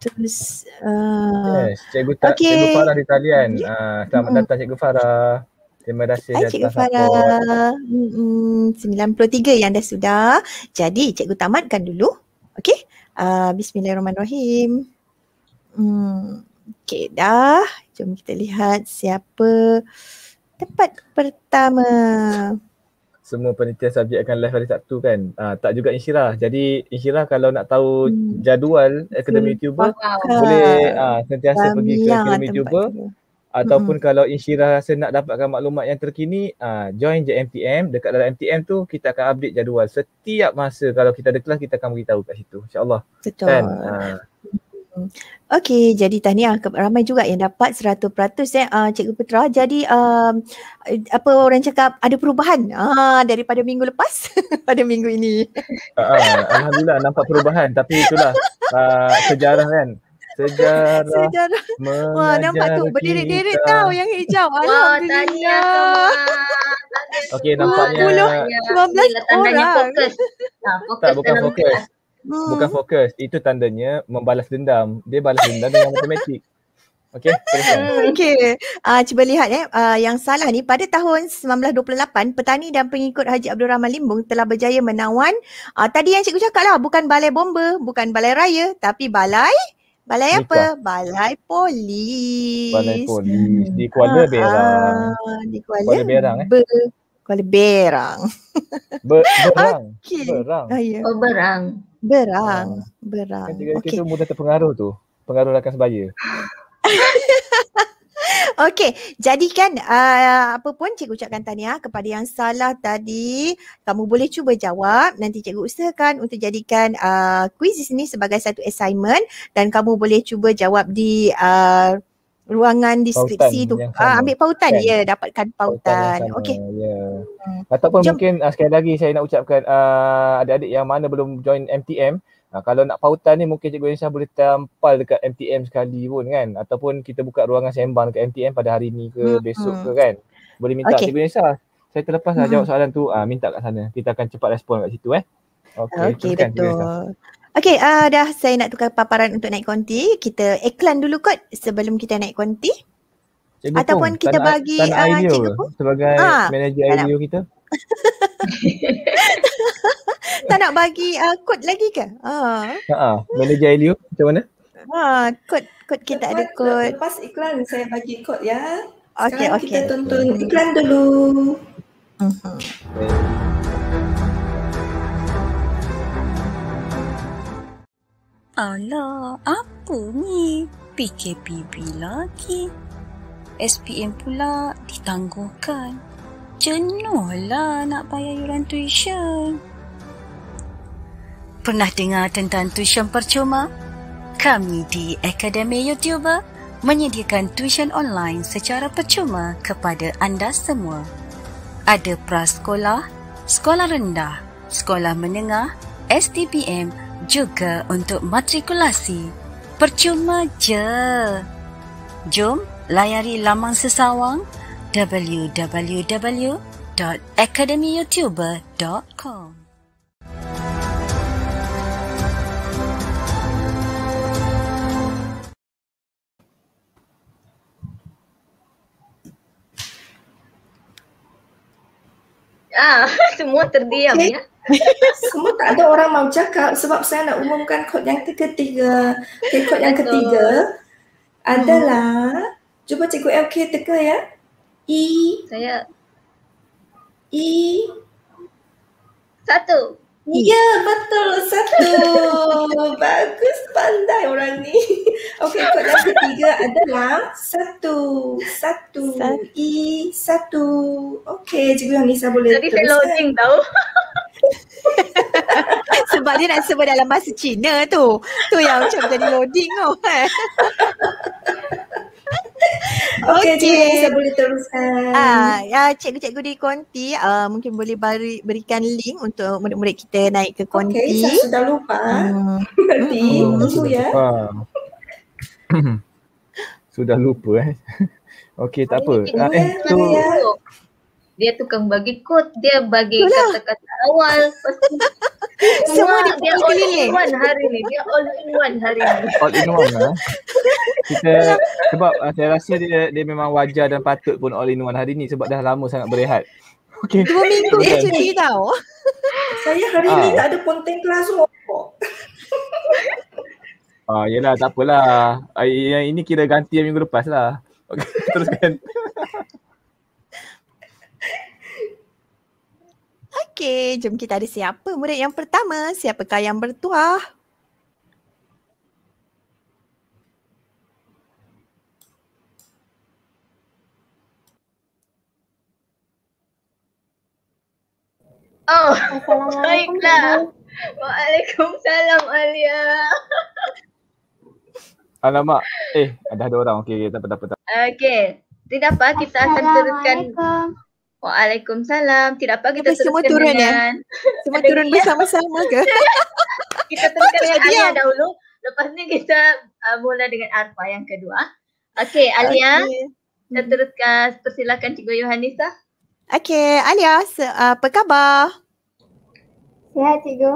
Terus uh, yes, Cikgu, okay. Cikgu Farah di talian yeah. Ya. uh, Selamat mm. datang Cikgu Farah Terima kasih Hai Cikgu Farah support. 93 yang dah sudah Jadi Cikgu tamatkan dulu Okay uh, Bismillahirrahmanirrahim mm, Okay dah Jom kita lihat siapa Tempat pertama semua penelitian subjek akan live hari Sabtu kan. Uh, tak juga insyirah. Jadi insyirah kalau nak tahu hmm. jadual Akademi hmm. YouTuber Bakal. boleh uh, sentiasa Bamiya pergi ke Akademi YouTuber. Ataupun hmm. kalau insyirah rasa nak dapatkan maklumat yang terkini, uh, join JMTM. Dekat dalam MTM tu kita akan update jadual. Setiap masa kalau kita ada kelas kita akan beritahu kat situ. InsyaAllah. Betul. Kan? Uh, Mm-hmm. Okey, jadi tahniah ramai juga yang dapat 100% eh uh, Cikgu Petra. Jadi um, apa orang cakap ada perubahan uh, daripada minggu lepas <laughs> pada minggu ini. Uh, uh, Alhamdulillah nampak perubahan tapi itulah uh, sejarah kan. Sejarah. sejarah. Wah, nampak tu berdiri deret tau yang hijau. Alhamdulillah. Okey, nampaknya 20, 15 orang. Tandanya fokus. Ha, fokus tak, fokus hmm. bukan fokus. Itu tandanya membalas dendam. Dia balas dendam dengan matematik. Okey. Hmm, okay. Uh, ah, cuba lihat eh uh, yang salah ni pada tahun 1928 petani dan pengikut Haji Abdul Rahman Limbung telah berjaya menawan uh, tadi yang cikgu cakap lah bukan balai bomba, bukan balai raya tapi balai Balai Nika. apa? Balai polis. Balai polis. Di Kuala Berang. Di Kuala, Kuala Berang eh. Ber, Kuala Berang. Ber, berang. <laughs> Okay. Berang. Oh, yeah. oh, berang. Berang, uh, ah. berang. Kan okay. tu mudah terpengaruh tu. Pengaruh rakan sebaya. <laughs> Okey, jadi kan uh, ah, apa pun cikgu ucapkan tahniah kepada yang salah tadi, kamu boleh cuba jawab. Nanti cikgu usahakan untuk jadikan uh, ah, quiz ini sebagai satu assignment dan kamu boleh cuba jawab di uh, ruangan deskripsi tu. Ah, ambil pautan, ya dapatkan pautan. pautan Okey. Yeah. Hmm. Ataupun Jom. mungkin uh, sekali lagi saya nak ucapkan uh, adik-adik yang mana belum join MTM, uh, ah, kalau nak pautan ni mungkin Cikgu Insya boleh tampal dekat MTM sekali pun kan. Ataupun kita buka ruangan sembang dekat MTM pada hari ni ke hmm. besok hmm. ke kan. Boleh minta okay. Cikgu Insya. Saya terlepas lah jawab soalan tu, uh, minta kat sana. Kita akan cepat respon kat situ eh. Okey, okay, betul. Okay, uh, ah, dah saya nak tukar paparan untuk naik konti. Kita iklan dulu kot sebelum kita naik konti. Cikgu Ataupun pun, kita tanah, bagi tanah uh, Cikgu Pung. Sebagai ha, manager tanah. IDO kita. <laughs> tak nak bagi uh, ah, kod lagi ke? Ha. Ha, manager IDO macam mana? Ha, kod, kod kita lepas, ada kod. Lepas iklan saya bagi kod ya. Okay, Sekarang okay. kita tonton iklan dulu. Uh-huh. Mhm. Okay. Alah, apa ni? PKPB lagi. SPM pula ditangguhkan. Jenuhlah nak bayar yuran tuition. Pernah dengar tentang tuition percuma? Kami di Akademi Youtuber menyediakan tuition online secara percuma kepada anda semua. Ada prasekolah, sekolah rendah, sekolah menengah, STPM juga untuk matrikulasi. Percuma je. Jom layari laman sesawang www.academyyoutuber.com. Ah, <laughs> semua terdiam okay. ya. <laughs> Semua tak ada orang mau cakap sebab saya nak umumkan kod yang ketiga. Okay, kod yang ketiga adalah hmm. cuba cikgu LK teka ya. E saya E satu. Ya, betul. Satu. <laughs> Bagus pandai orang ni. Okey, kod yang ketiga adalah satu. Satu. satu. E satu. Okey, cikgu saya boleh Jadi saya loading tau. <laughs> <laughs> Sebab dia nak sebut dalam bahasa Cina tu. Tu yang macam jadi loading tu. Kan? Okay, okay, Cikgu Lisa boleh teruskan. Ah, ya, Cikgu-cikgu di Konti uh, mungkin boleh beri berikan link untuk murid-murid kita naik ke Konti. Okay, saya sudah lupa. Hmm. <laughs> Nanti, hmm. tunggu oh, ya. <coughs> sudah lupa eh. <laughs> Okey, tak apa. Ah, eh, tu dia tukang bagi kod, dia bagi Itulah. kata-kata awal. <laughs> Semua dia, dia all in one hari ni. Dia all in one hari ni. <laughs> All in one lah. Kita, sebab uh, saya rasa dia, dia memang wajar dan patut pun all in one hari ni sebab dah lama sangat berehat. Okay. Dua minggu dia cuti tau. <laughs> Saya hari ah. ni tak ada ponten kelas Ah, yelah tak apalah. Ah, yang ini kira ganti yang minggu lepas lah. Okay, teruskan. Okey, jom kita ada siapa murid yang pertama? Siapakah yang bertuah? Oh, baiklah. Waalaikumsalam Alia. Alamak. Eh, ada ada orang. Okey, okay, tak apa-apa. Okey. Tidak apa, kita akan teruskan. Waalaikumsalam. Tidak apa kita teruskan eh? semua turun ya. Semua turun bersama-sama ke? <laughs> kita teruskan dengan Alia dahulu. Lepas ni kita uh, mula dengan Arfa yang kedua. Okey, Alia. Okay. Kita teruskan. Persilakan Cikgu Yohanisa. Okey, Alia. So, uh, apa khabar? Sihat, Cikgu.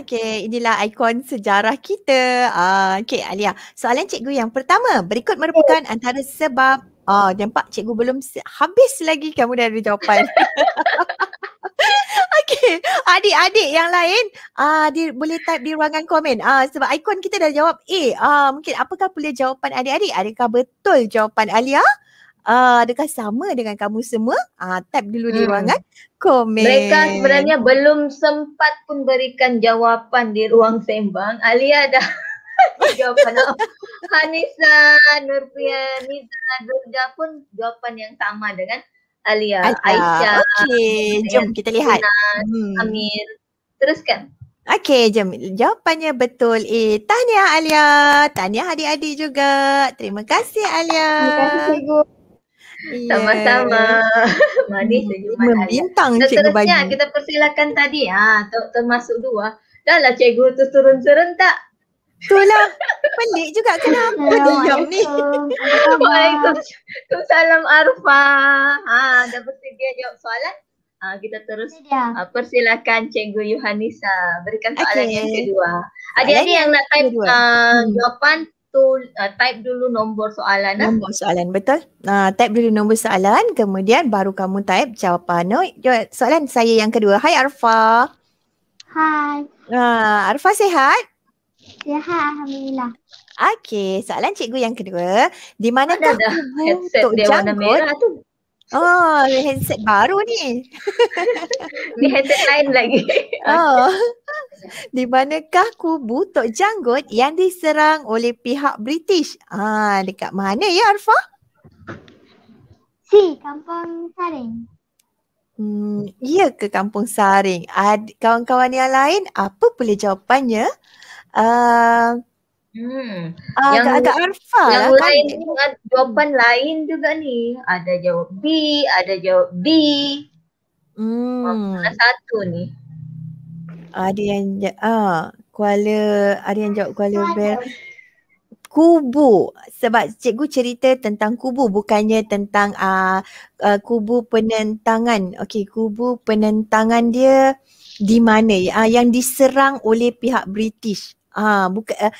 Okey, inilah ikon sejarah kita. Uh, Okey, Alia. Soalan Cikgu yang pertama. Berikut merupakan antara sebab Ah, uh, nampak cikgu belum habis lagi kamu dari jawapan. <laughs> okay, adik-adik yang lain ah uh, di boleh type di ruangan komen. Ah, uh, sebab ikon kita dah jawab A. Ah, uh, mungkin apakah pula jawapan adik-adik? Adakah betul jawapan Alia? Uh, adakah sama dengan kamu semua? Ah, uh, type dulu di hmm. ruangan komen. Mereka sebenarnya belum sempat pun berikan jawapan di ruang sembang. Alia dah jawapan Hanisa, Nurpia, Nita, Durja pun jawapan yang sama dengan Alia, Aisyah. Okey, jom kita lihat. Sunan, hmm. Amir. Teruskan. Okey, jom. Jawapannya betul. Eh, tahniah Alia. Tahniah adik-adik juga. Terima kasih Alia. Terima kasih cikgu. Sama-sama. <laughs> Manis hmm. senyuman Membintang Alia. Seterusnya, Seterusnya, kita persilakan tadi. Ha, termasuk dua. Dahlah cikgu tu turun serentak. Itulah pelik juga kenapa ya dia diam ni. Waalaikumsalam Arfa. Ha dah bersedia jawab soalan? Ha, kita terus uh, persilakan Cikgu Yohanisa berikan soalan okay. yang kedua. Adik-adik yang nak type uh, hmm. jawapan tu uh, type dulu nombor soalan Nombor soalan betul. Uh, type dulu nombor soalan kemudian baru kamu type jawapan. No, soalan saya yang kedua. Hai Arfa. Hai. Uh, Arfa sihat? Sihat Alhamdulillah. Okey, soalan cikgu yang kedua. Di mana tu cikgu untuk dia warna merah tu? Oh, headset baru ni. <laughs> ni headset lain lagi. <laughs> oh. Di manakah kubu Tok Janggut yang diserang oleh pihak British? Ah, dekat mana ya Arfa? Si, Kampung Saring. Hmm, ya ke Kampung Saring? Ad, kawan-kawan yang lain, apa boleh jawapannya? Ah, hmm. Uh, yang agak, agak yang lah, kan? lain kan? jawapan lain juga ni ada jawab B ada jawab B hmm. Oh, satu ni ada yang ah uh, Kuala ada yang jawab Kuala Bel kubu sebab cikgu cerita tentang kubu bukannya tentang uh, uh, kubu penentangan okey kubu penentangan dia di mana uh, yang diserang oleh pihak British Ah ha, bukan eh,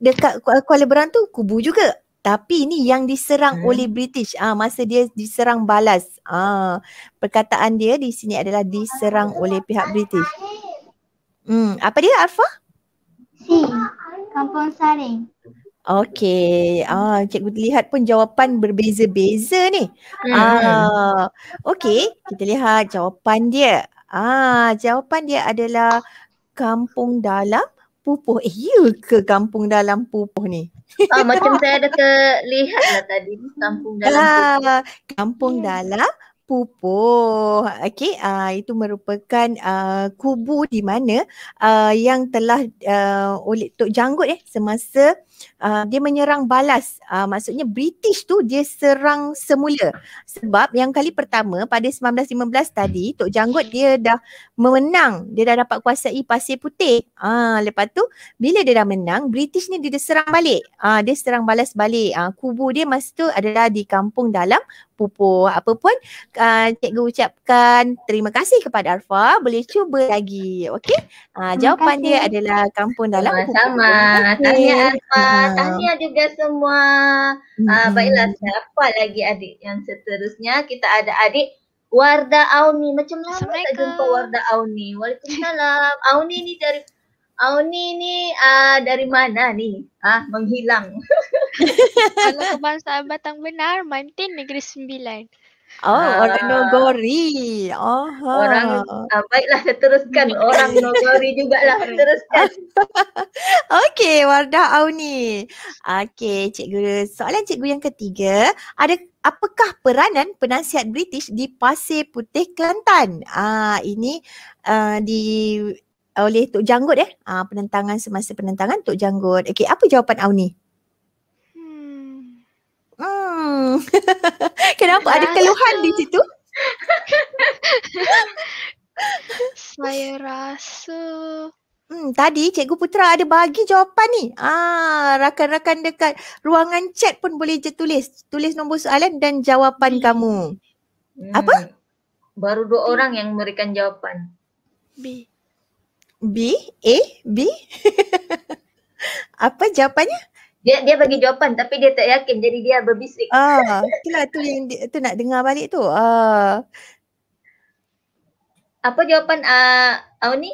dekat eh, Kuala Berang tu kubu juga. Tapi ni yang diserang hmm. oleh British. Ah ha, masa dia diserang balas. Ah ha, perkataan dia di sini adalah diserang oleh pihak British. Hmm, apa dia Alfa? Si. Kampung Saring. Okey. Ah cikgu lihat pun jawapan berbeza-beza ni. Hmm. Ah okey, kita lihat jawapan dia. Ah jawapan dia adalah Kampung Dalam pupuh. Eh, you ya ke kampung dalam pupuh ni? Ah, macam saya dah terlihat lah tadi. Kampung dalam ah, pupuh. Kampung yeah. dalam pupuh. Okey, uh, itu merupakan uh, kubu di mana uh, yang telah uh, oleh Tok Janggut eh semasa uh, dia menyerang balas. Uh, maksudnya British tu dia serang semula. Sebab yang kali pertama pada 1915 tadi hmm. Tok Janggut dia dah memenang. Dia dah dapat kuasai Pasir Putih. Ah uh, lepas tu bila dia dah menang British ni dia, dia serang balik. Ah uh, dia serang balas balik. Ah uh, kubu dia masa tu adalah di kampung dalam Pupuh apa pun uh, cikgu ucapkan terima kasih kepada Arfa boleh cuba lagi okey uh, ah, jawapan dia adalah kampung dalam sama, -sama. Ah, tahniah Arfa ah. tahniah juga semua hmm. uh, baiklah siapa lagi adik yang seterusnya kita ada adik Warda Auni macam mana tak jumpa Warda Auni Waalaikumsalam Auni ni dari Auni ni uh, dari mana ni? Ah, menghilang. <laughs> Kalau kebangsaan Batang Benar, Mantin Negeri Sembilan. Oh, uh, orang Nogori. Oh, orang uh, baiklah saya teruskan. <laughs> Orang Nogori juga lah teruskan. <laughs> Okey, Wardah Auni. Okey, cikgu. Soalan cikgu yang ketiga, ada apakah peranan penasihat British di Pasir Putih Kelantan? Ah, uh, ini uh, di oleh Tok Janggut eh. Ah, penentangan semasa penentangan Tok Janggut. Okey, apa jawapan Auni? Hmm. <laughs> Kenapa ada keluhan di situ? <laughs> Saya rasa Hmm, tadi Cikgu Putra ada bagi jawapan ni. Ah, rakan-rakan dekat ruangan chat pun boleh je tulis. Tulis nombor soalan dan jawapan hmm. kamu. Apa? Baru dua B. orang yang memberikan jawapan. B. B? A? B? <laughs> Apa jawapannya? Dia dia bagi jawapan tapi dia tak yakin jadi dia berbisik. Ah, itulah tu yang di, tu nak dengar balik tu. Ah. Apa jawapan a uh, Auni?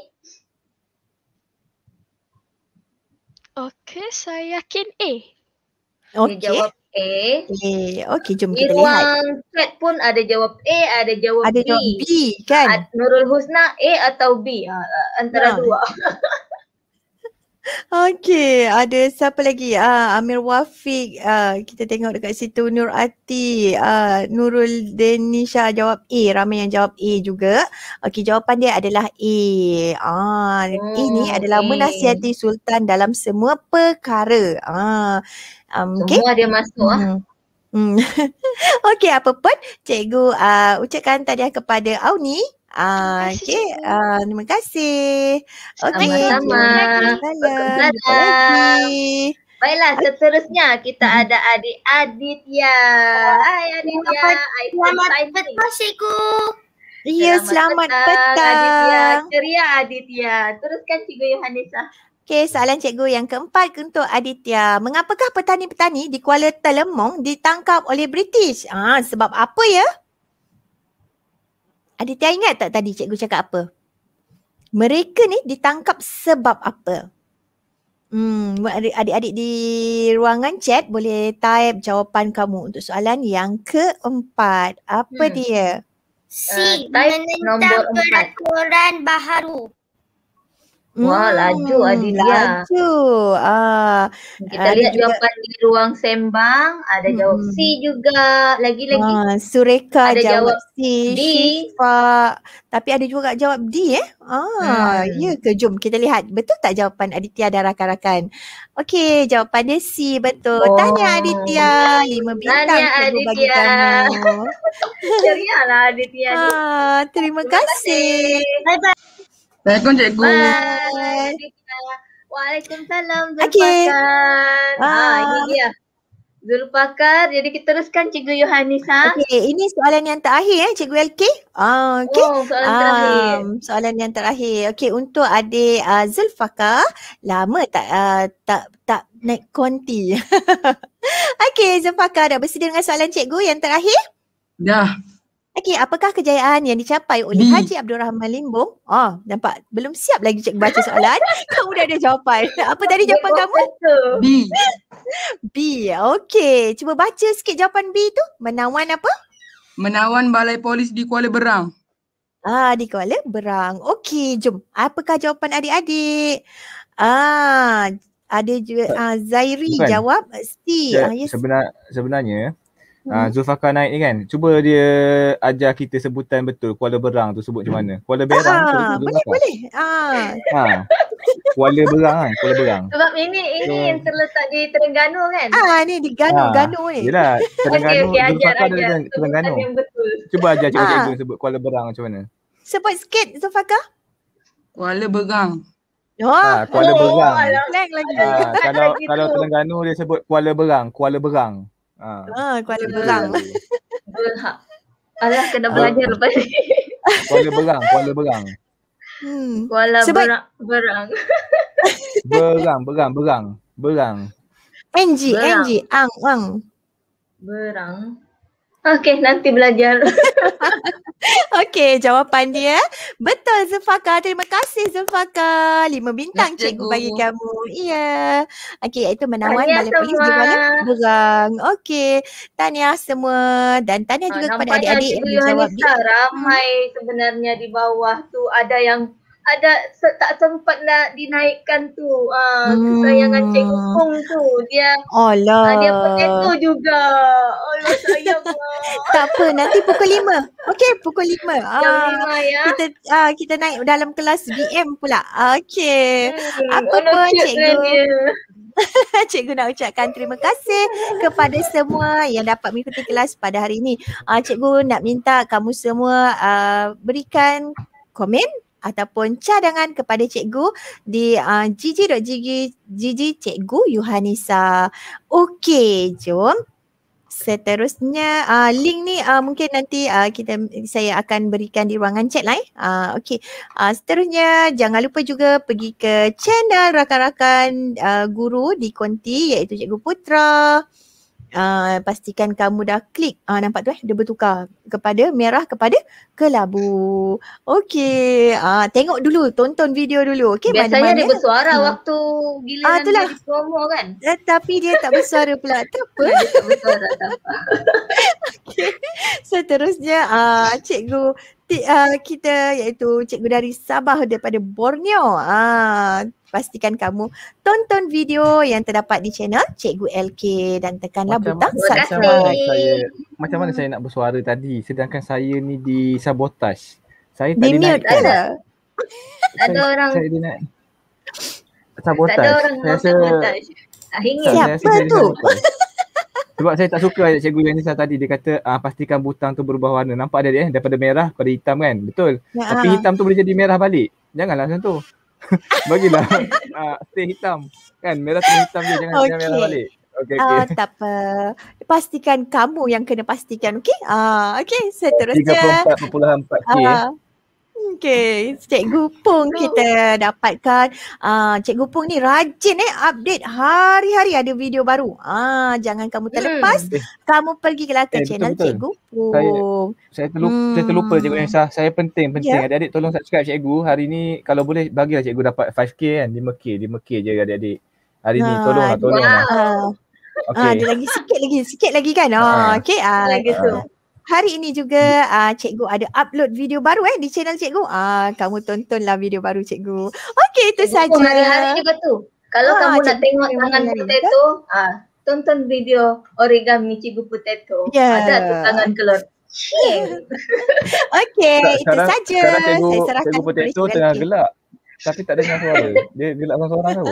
Okey, saya yakin A. Okey. A. A. Okey, jom kita lihat. Ruang chat pun ada jawab A, ada jawab ada B. Ada jawab B, kan? Nurul Husna A atau B? Ha, antara nah. dua. <laughs> Okay, ada siapa lagi? Ah, Amir Wafiq, ah, kita tengok dekat situ Nur Ati, ah, Nurul Denisha jawab A, ramai yang jawab A juga. Okay jawapan dia adalah A. Ah, hmm, ini adalah A. menasihati sultan dalam semua perkara. Ah, um, semua okay. dia masuk ah. hmm. ah. Hmm. <laughs> Okey apa pun cikgu uh, ucapkan tahniah kepada Auni. Uh, okay, uh, terima kasih. Okey, sama-sama. Salam. Baiklah, seterusnya kita hmm. ada adik Aditya. Oh, Hai Aditya. Selamat, selamat petang, Cikgu. Ya, selamat, petang. petang. Aditya, ceria Aditya. Teruskan Cikgu yohanesa Okey, soalan cikgu yang keempat untuk Aditya. Mengapakah petani-petani di Kuala Telemong ditangkap oleh British? Ah, sebab apa ya? Aditya ingat tak tadi cikgu cakap apa? Mereka ni ditangkap sebab apa? Hmm, adik-adik di ruangan chat boleh type jawapan kamu untuk soalan yang keempat. Apa hmm. dia? Uh, si Uh, menentang peraturan baharu. Wah, hmm, laju Adilia. Laju. Ah, kita ada lihat jawapan juga. di ruang sembang, ada jawab hmm. C juga. Lagi-lagi. Ah, Sureka ada jawab, jawab C, D. Shifa. Tapi ada juga jawab D eh. Ah, hmm. ya ke jom kita lihat betul tak jawapan Aditya dan rakan-rakan. Okey, jawapan dia C betul. Oh. Tanya Aditya, lima bintang Tanya Aditya. bagi kamu. Cerialah Aditya Ah, terima, terima kasih. kasih. Bye bye. Assalamualaikum cikgu. Bye. Waalaikumsalam Zulfakar. Okay. Ah. ah, ini dia. Zulfakar. Jadi kita teruskan Cikgu Yohanis. Okey, ini soalan yang terakhir eh, Cikgu LK. Ah, okay. Oh, soalan ah, terakhir. Um, soalan yang terakhir. Okey untuk adik uh, ah, Zulfakar, lama tak uh, tak tak naik konti. <laughs> okay, Zulfakar dah bersedia dengan soalan Cikgu yang terakhir? Dah. Okey, apakah kejayaan yang dicapai oleh Di. Haji Abdul Rahman Limbong? Oh, nampak belum siap lagi cik baca soalan. <laughs> kamu dah ada jawapan. Apa tadi jawapan kamu? B. B. Okay, cuba baca sikit jawapan B tu. Menawan apa? Menawan Balai Polis di Kuala Berang. Ah, di Kuala Berang. Okay, jom. Apakah jawapan adik-adik? Ah, ada juga eh, ah, Zairi Bukan. jawab C. Eh, Se- ya, ah, yes. Sebenar- sebenarnya, Ah, hmm. Uh, Zulfakar Naik ni kan. Cuba dia ajar kita sebutan betul Kuala Berang tu sebut macam mana. Hmm. Kuala Berang. Ha, boleh boleh. Ha. ha. Kuala Berang kan. Kuala Berang. Sebab ini ini so, yang terletak di Terengganu kan. Ah, ni di Ganu ha. Ganu ni. Yalah. <laughs> Terengganu. Okay, okay, Zulfakar ajar, ajar. Terengganu. Cuba ajar cikgu ha. cikgu sebut Kuala Berang macam mana. Sebut sikit Zulfakar. Kuala Berang. Oh. Ha, Kuala oh, Berang. Oh, ha, kalau kalau Terengganu dia sebut Kuala Berang, Kuala Berang. Ha. Ah, Kuala Belang. Belang. Alah kena belajar ah. lepas ni. Kuala Belang, Kuala Belang. Hmm. Kuala Sebab... Berang, Berang. Berang, Berang, Berang. Berang. Angie, Angie, Ang, Ang. Berang. Okey, nanti belajar. <laughs> Okey, jawapan dia. Betul Zulfaka. Terima kasih Zulfaka. Lima bintang Nasi cikgu bagi kamu. Iya. Yeah. Okey, iaitu menawan balai polis di balai berang. Okey, tanya semua. Dan tanya ah, juga ha, kepada adik-adik yang dijawab. ramai sebenarnya di bawah tu ada yang ada tak sempat nak dinaikkan tu uh, hmm. Cikgu Kong tu dia oh, la. Uh, dia potato juga Allah sayang <laughs> tak apa nanti pukul 5 okey pukul 5 uh, ah, ya kita uh, kita naik dalam kelas BM pula okey hmm. apa oh, pun cikgu dia. <laughs> cikgu nak ucapkan terima kasih kepada semua yang dapat mengikuti kelas pada hari ini. cikgu nak minta kamu semua berikan komen ataupun cadangan kepada cikgu di uh, gg.gg.gg cikgu Yohanisa. Okey, jom. Seterusnya uh, link ni uh, mungkin nanti uh, kita saya akan berikan di ruangan chat lain. Uh, Okey. Uh, seterusnya jangan lupa juga pergi ke channel rakan-rakan uh, guru di Konti iaitu Cikgu Putra. Uh, Ah, pastikan kamu dah klik uh, nampak tu eh dia bertukar kepada merah kepada kelabu. Okey, uh, tengok dulu tonton video dulu. Okey, biasanya mana-mana. dia bersuara hmm. waktu giliran ah, dia promo kan. Eh, tapi dia tak bersuara pula. tak <laughs> apa. Tak apa. <laughs> Okey. Seterusnya uh, cikgu uh, kita iaitu cikgu dari Sabah daripada Borneo. Uh, pastikan kamu tonton video yang terdapat di channel Cikgu LK dan tekanlah macam, butang subscribe. Macam mana saya, macam mana saya nak bersuara tadi sedangkan saya ni di sabotaj. Saya tadi naik. ada. ada orang. Saya dinaik. Sabotaj. ada ah, orang saya rasa, sabotaj. Akhirnya. Siapa tu? Sebab saya tak suka ayat cikgu Yanisa tadi dia kata ah, pastikan butang tu berubah warna. Nampak dia eh daripada merah pada hitam kan? Betul. Ya, Tapi ha. hitam tu boleh jadi merah balik. Janganlah macam tu. <laughs> Bagilah uh, <laughs> stay hitam kan? Merah tu hitam dia jangan okay. merah balik. Okay, ah, okay. Uh, tak apa. Pastikan kamu yang kena pastikan okey? Ah uh, okey seterusnya. 34.4k. Uh, Okay, Cikgu Pung kita dapatkan. Uh, Cikgu Pung ni rajin eh update hari-hari ada video baru. Ah, jangan kamu hmm. terlepas. Hmm. Kamu pergi ke latar eh, channel betul-betul. Cikgu Pung. Saya, saya terlupa, hmm. saya terlupa Cikgu Ensah. Saya penting, penting. Yeah. Adik-adik tolong subscribe Cikgu. Hari ni kalau boleh bagilah Cikgu dapat 5K kan. 5K, 5K je adik-adik. Hari ni tolong, ah, tolonglah. Wow. Okay. Ah, ada lagi sikit lagi, sikit lagi kan. Ah, ah. okay. Ah, lagi ah. Hari ini juga uh, cikgu ada upload video baru eh di channel cikgu. Ah uh, kamu tontonlah video baru cikgu. Okey itu saja. Hari-hari juga tu. Kalau ha, kamu nak tengok tangan cikgu potato, cikgu. Kan? potato uh, tonton video origami cikgu potato. Yeah. Ada tu tangan keluar. Ya. <laughs> Okey itu saja. Saya serahkan cikgu potato tengah gelak. Tapi tak dengar suara. Dia gelak dengan suara tu.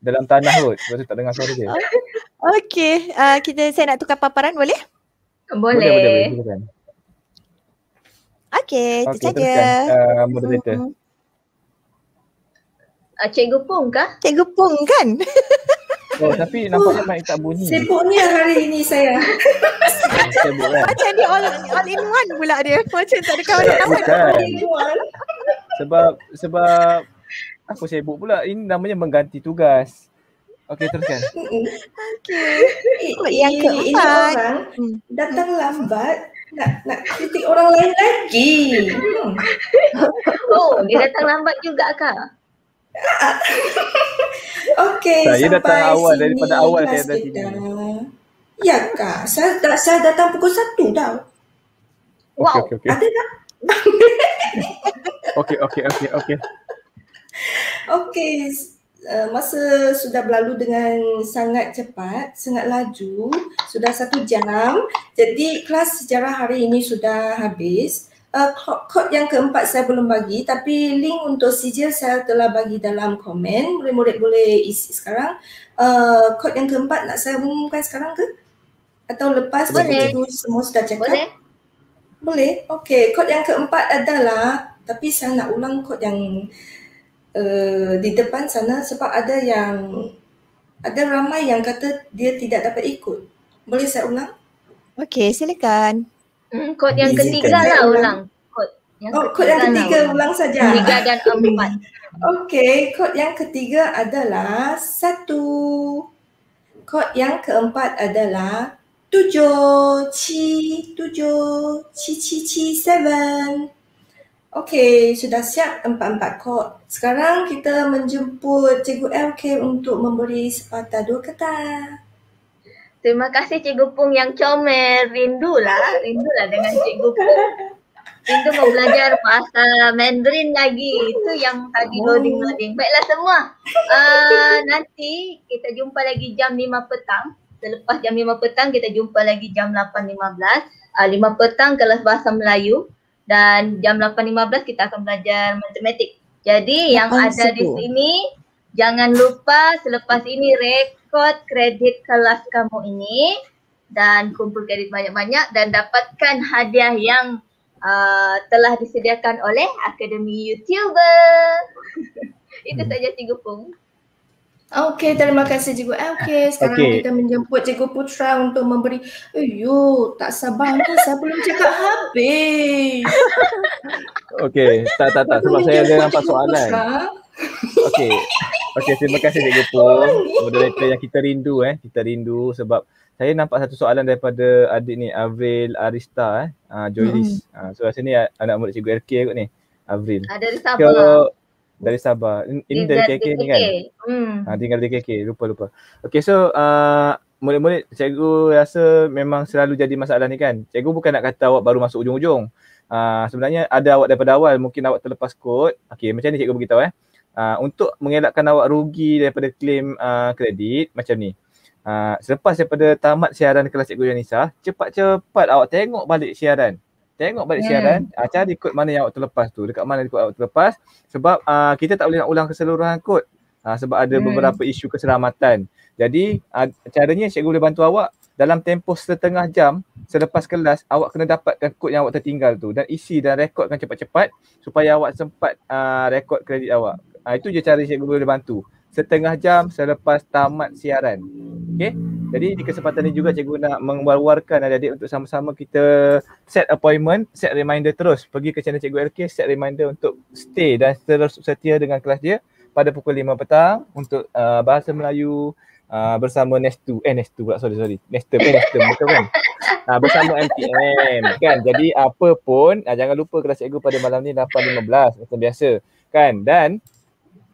Dalam tanah kot. Sebab tu tak dengar suara dia. <laughs> Okey, uh, kita saya nak tukar paparan boleh? Boleh. boleh, boleh, boleh. Okay, okay terjaga. Uh, moderator. Hmm. Ah, cikgu Pung kah? Cikgu Pung kan? <laughs> Oh, tapi nampaknya mic tak bunyi. Sibuknya hari ini saya. Ah, lah. Macam dia all, all in one pula dia. Macam tak ada kawan. Tak, bukan. sebab, sebab apa sibuk pula? Ini namanya mengganti tugas. Okay teruskan. <laughs> Okay. Eh, yang keempat. Ini orang hmm. datang lambat nak nak kritik orang lain lagi. Hmm. <laughs> Oh dia datang lambat juga kak. <laughs> okay saya sampai datang awal sini daripada awal lah saya datang Ya kak, saya, saya datang pukul satu dah. Wow, okay, okay, okay. ada tak? okay, okay, okay, okay. Okay, Eh, masa sudah berlalu dengan sangat cepat, sangat laju, sudah satu jam. Jadi kelas sejarah hari ini sudah habis. Uh, kod yang keempat saya belum bagi tapi link untuk sijil saya telah bagi dalam komen. Murid-murid boleh isi sekarang. Uh, kod yang keempat nak saya umumkan sekarang ke? Atau lepas boleh. itu semua sudah cakap? Boleh. Boleh? Okey. Kod yang keempat adalah tapi saya nak ulang kod yang uh, Eh, di depan sana sebab ada yang ada ramai yang kata dia tidak dapat ikut. Boleh saya ulang? Okey, silakan. Hmm, kod yang ketiga lah ulang. Kod yang oh, kod yang lah ketiga lah ulang. saja. Tiga dan empat. <laughs> Okey, kod yang ketiga adalah satu. Kod yang keempat adalah tujuh, chi, tujuh, chi, chi, chi, seven. Okey, sudah siap empat-empat kod. Sekarang kita menjemput Cikgu LK untuk memberi sepatah dua kata. Terima kasih Cikgu Pung yang comel. Rindulah, rindulah dengan Cikgu Pung. Rindu membelajar bahasa Mandarin lagi. Itu yang tadi oh. loading-loading. Baiklah semua. Uh, nanti kita jumpa lagi jam 5 petang. Selepas jam 5 petang kita jumpa lagi jam 8.15. Uh, 5 petang kelas Bahasa Melayu dan jam 8.15 kita akan belajar matematik. Jadi yang ada sepul. di sini jangan lupa selepas ini rekod kredit kelas kamu ini dan kumpul kredit banyak-banyak dan dapatkan hadiah yang uh, telah disediakan oleh Akademi YouTuber. <laughs> Itu hmm. saja tiga pung. Okey, terima kasih cikgu. Okey, sekarang okay. kita menjemput cikgu Putra untuk memberi. Ayo, tak sabar ke saya belum cakap habis. <laughs> Okey, tak tak tak sebab saya ada nampak soalan. Okey. okay, terima kasih cikgu Putra. <laughs> Moderator yang kita rindu eh, kita rindu sebab saya nampak satu soalan daripada adik ni Avril Arista eh, uh, ah, Joyce. Hmm. Uh, so rasa ni anak murid cikgu RK kot ni. Avril. Ada di Sabah. Kalau, dari Sabah. Ini dari KK ni kan? Hmm. Ha, tinggal di KK. Lupa, lupa. Okay, so uh, murid-murid cikgu rasa memang selalu jadi masalah ni kan? Cikgu bukan nak kata awak baru masuk ujung-ujung. Uh, sebenarnya ada awak daripada awal mungkin awak terlepas kod. Okay, macam ni cikgu beritahu eh. Uh, untuk mengelakkan awak rugi daripada klaim uh, kredit macam ni. Uh, selepas daripada tamat siaran kelas Cikgu Janisa, cepat-cepat awak tengok balik siaran. Tengok balik yeah. siaran, uh, ah, cara ikut mana yang awak terlepas tu, dekat mana ikut awak terlepas sebab uh, kita tak boleh nak ulang keseluruhan kod uh, sebab ada yeah. Hmm. beberapa isu keselamatan. Jadi uh, caranya cikgu boleh bantu awak dalam tempoh setengah jam selepas kelas awak kena dapatkan kod yang awak tertinggal tu dan isi dan rekodkan cepat-cepat supaya awak sempat uh, rekod kredit awak. Uh, itu je cara cikgu boleh bantu setengah jam selepas tamat siaran. Okey. Jadi di kesempatan ini juga cikgu nak mengeluarkan adik-adik untuk sama-sama kita set appointment, set reminder terus. Pergi ke channel cikgu LK, set reminder untuk stay dan terus setia dengan kelas dia pada pukul 5 petang untuk uh, bahasa Melayu uh, bersama next two, eh next two pula sorry sorry. Next term, eh, next term betul kan? Uh, bersama MTM kan? Jadi apa pun uh, jangan lupa kelas cikgu pada malam ni 8.15 macam biasa kan? Dan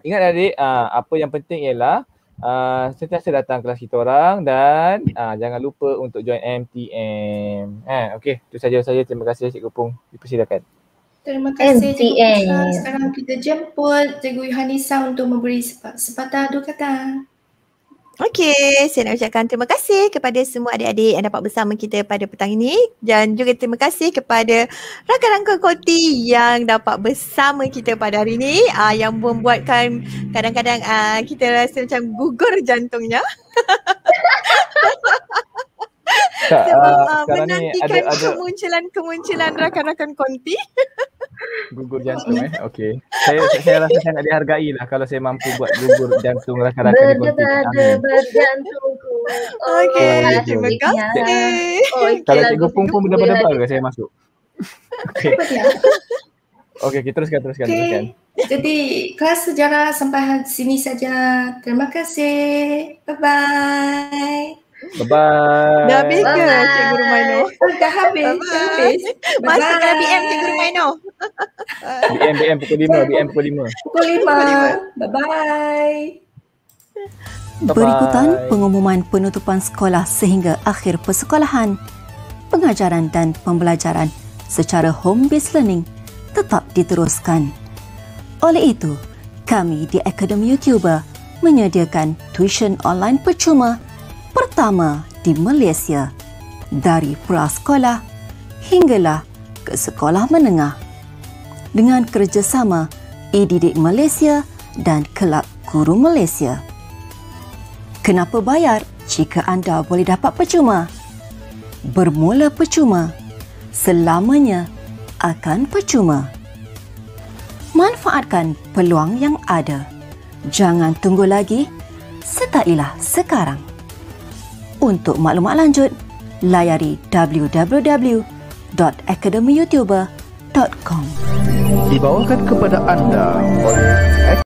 Ingat adik, uh, apa yang penting ialah uh, sentiasa datang kelas kita orang dan uh, jangan lupa untuk join MTM. Eh, okey, itu saja saja. Terima kasih Cikgu Pung. Dipersilakan. Terima kasih Cikgu Pung. Sekarang kita jemput Cikgu Yohanisa untuk memberi sepatah dua kata. Okey, saya nak ucapkan terima kasih kepada semua adik-adik yang dapat bersama kita pada petang ini dan juga terima kasih kepada rakan-rakan koti yang dapat bersama kita pada hari ini uh, yang membuatkan kadang-kadang uh, kita rasa macam gugur jantungnya. <laughs> tak, sebab uh, menantikan ni ada, kemunculan-kemunculan ada... rakan-rakan konti. Gugur <laughs> jantung eh. Okey. Saya, okay. saya rasa saya nak dihargai lah kalau saya mampu buat gugur jantung rakan-rakan konti. Berdebar-debar jantungku. Okey. Oh, ya, ya, terima ya. kasih. kalau cikgu pun pun berdebar-debar ke saya masuk? Okey. Okey, kita teruskan, teruskan, okay. teruskan. Jadi kelas sejarah sampai sini saja. Terima kasih. Bye-bye. Bye bye. Dah habis ke Cikgu Rumaino? Oh, dah habis. Masa kena BM Cikgu Rumaino. BM BM pukul 5, BM pukul 5. Pukul 5. Bye bye. Berikutan pengumuman penutupan sekolah sehingga akhir persekolahan. Pengajaran dan pembelajaran secara home-based learning tetap diteruskan. Oleh itu, kami di Akademi YouTuber menyediakan tuition online percuma pertama di Malaysia dari prasekolah hinggalah ke sekolah menengah dengan kerjasama eDidik Malaysia dan Kelab Guru Malaysia. Kenapa bayar jika anda boleh dapat percuma? Bermula percuma, selamanya akan percuma. Manfaatkan peluang yang ada. Jangan tunggu lagi, setailah sekarang. Untuk maklumat lanjut, layari www.academyyoutuber.com. Dibawakan kepada anda oleh